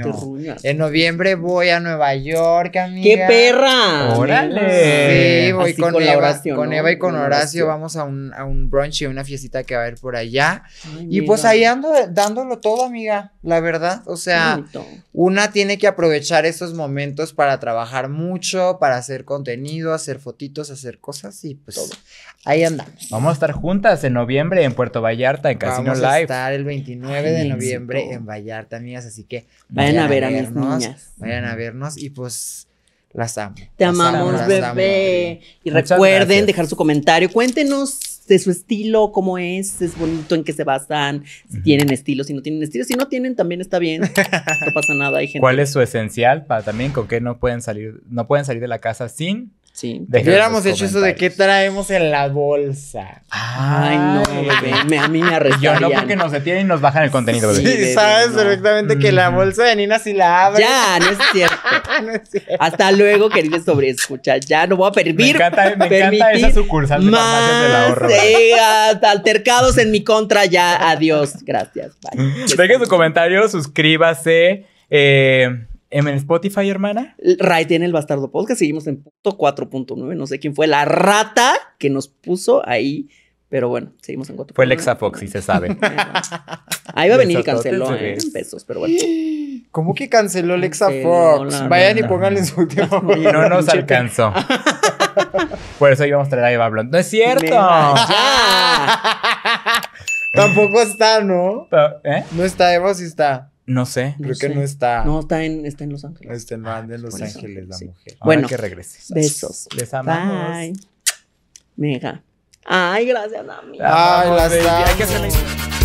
terruño. En noviembre voy a Nueva York, amiga. ¡Qué perra! ¡Órale! Sí, voy con, Eva, Eva y con Horacio. Vamos a un, brunch y una fiestita que va a haber por allá. y pues ahí ando dándolo todo, amiga, la verdad. O sea, una tiene que aprovechar estos momentos para trabajar mucho, para hacer contenido, hacer fotitos, hacer cosas y pues Ahí andamos. Vamos a estar juntas en noviembre en Puerto Vallarta, en Casino Live. Vamos a estar el 29 de noviembre en Vallarta, amigas, así que vayan, a ver a, vernos, mis niñas. Vayan a vernos y pues las amo. Te amamos, bebé. Y recuerden dejar su comentario. Cuéntenos de su estilo, cómo es, es bonito, en qué se basan, si tienen estilo, si no tienen estilo, si no tienen también está bien, no pasa nada. Hay gente. ¿Cuál es su esencial para también con qué no pueden salir, no pueden salir de la casa sin Sí. Hubiéramos hecho eso de qué traemos en la bolsa. Ay, ah, no, bebé. Me, a mí me arrestarían. Yo no, porque nos detienen y nos bajan el contenido, Sí, sabes perfectamente que la bolsa de Nina si la abre Ya, no es cierto. Hasta luego, queridos sobre Ya no voy a permitir. Me encanta, esa sucursal de más del ahorro. Eh, altercados en mi contra ya. Adiós. Gracias. Bye. Dejen su comentario, suscríbase. Eh en Spotify, hermana. Ray tiene el bastardo podcast. Seguimos en punto 4.9. No sé quién fue la rata que nos puso ahí. Pero bueno, seguimos en 4.9. Fue Lexa Fox, si se sabe. ahí va a venir y canceló ¿eh? pesos, pero bueno. ¿Cómo que canceló Lexa Fox? Vayan y pónganle su último. Y no nos alcanzó. Por eso íbamos a traer a Eva Blond. ¡No es cierto! Tampoco está, ¿no? ¿eh? No está Eva, sí está. No sé. Creo que no está. No, está en, está en Los Ángeles. Está en, ah, Los Ángeles, la mujer. bueno, que regreses. Besos. Les amamos. Bye. Mega. Ay, gracias, Nami. Ay, las Hay que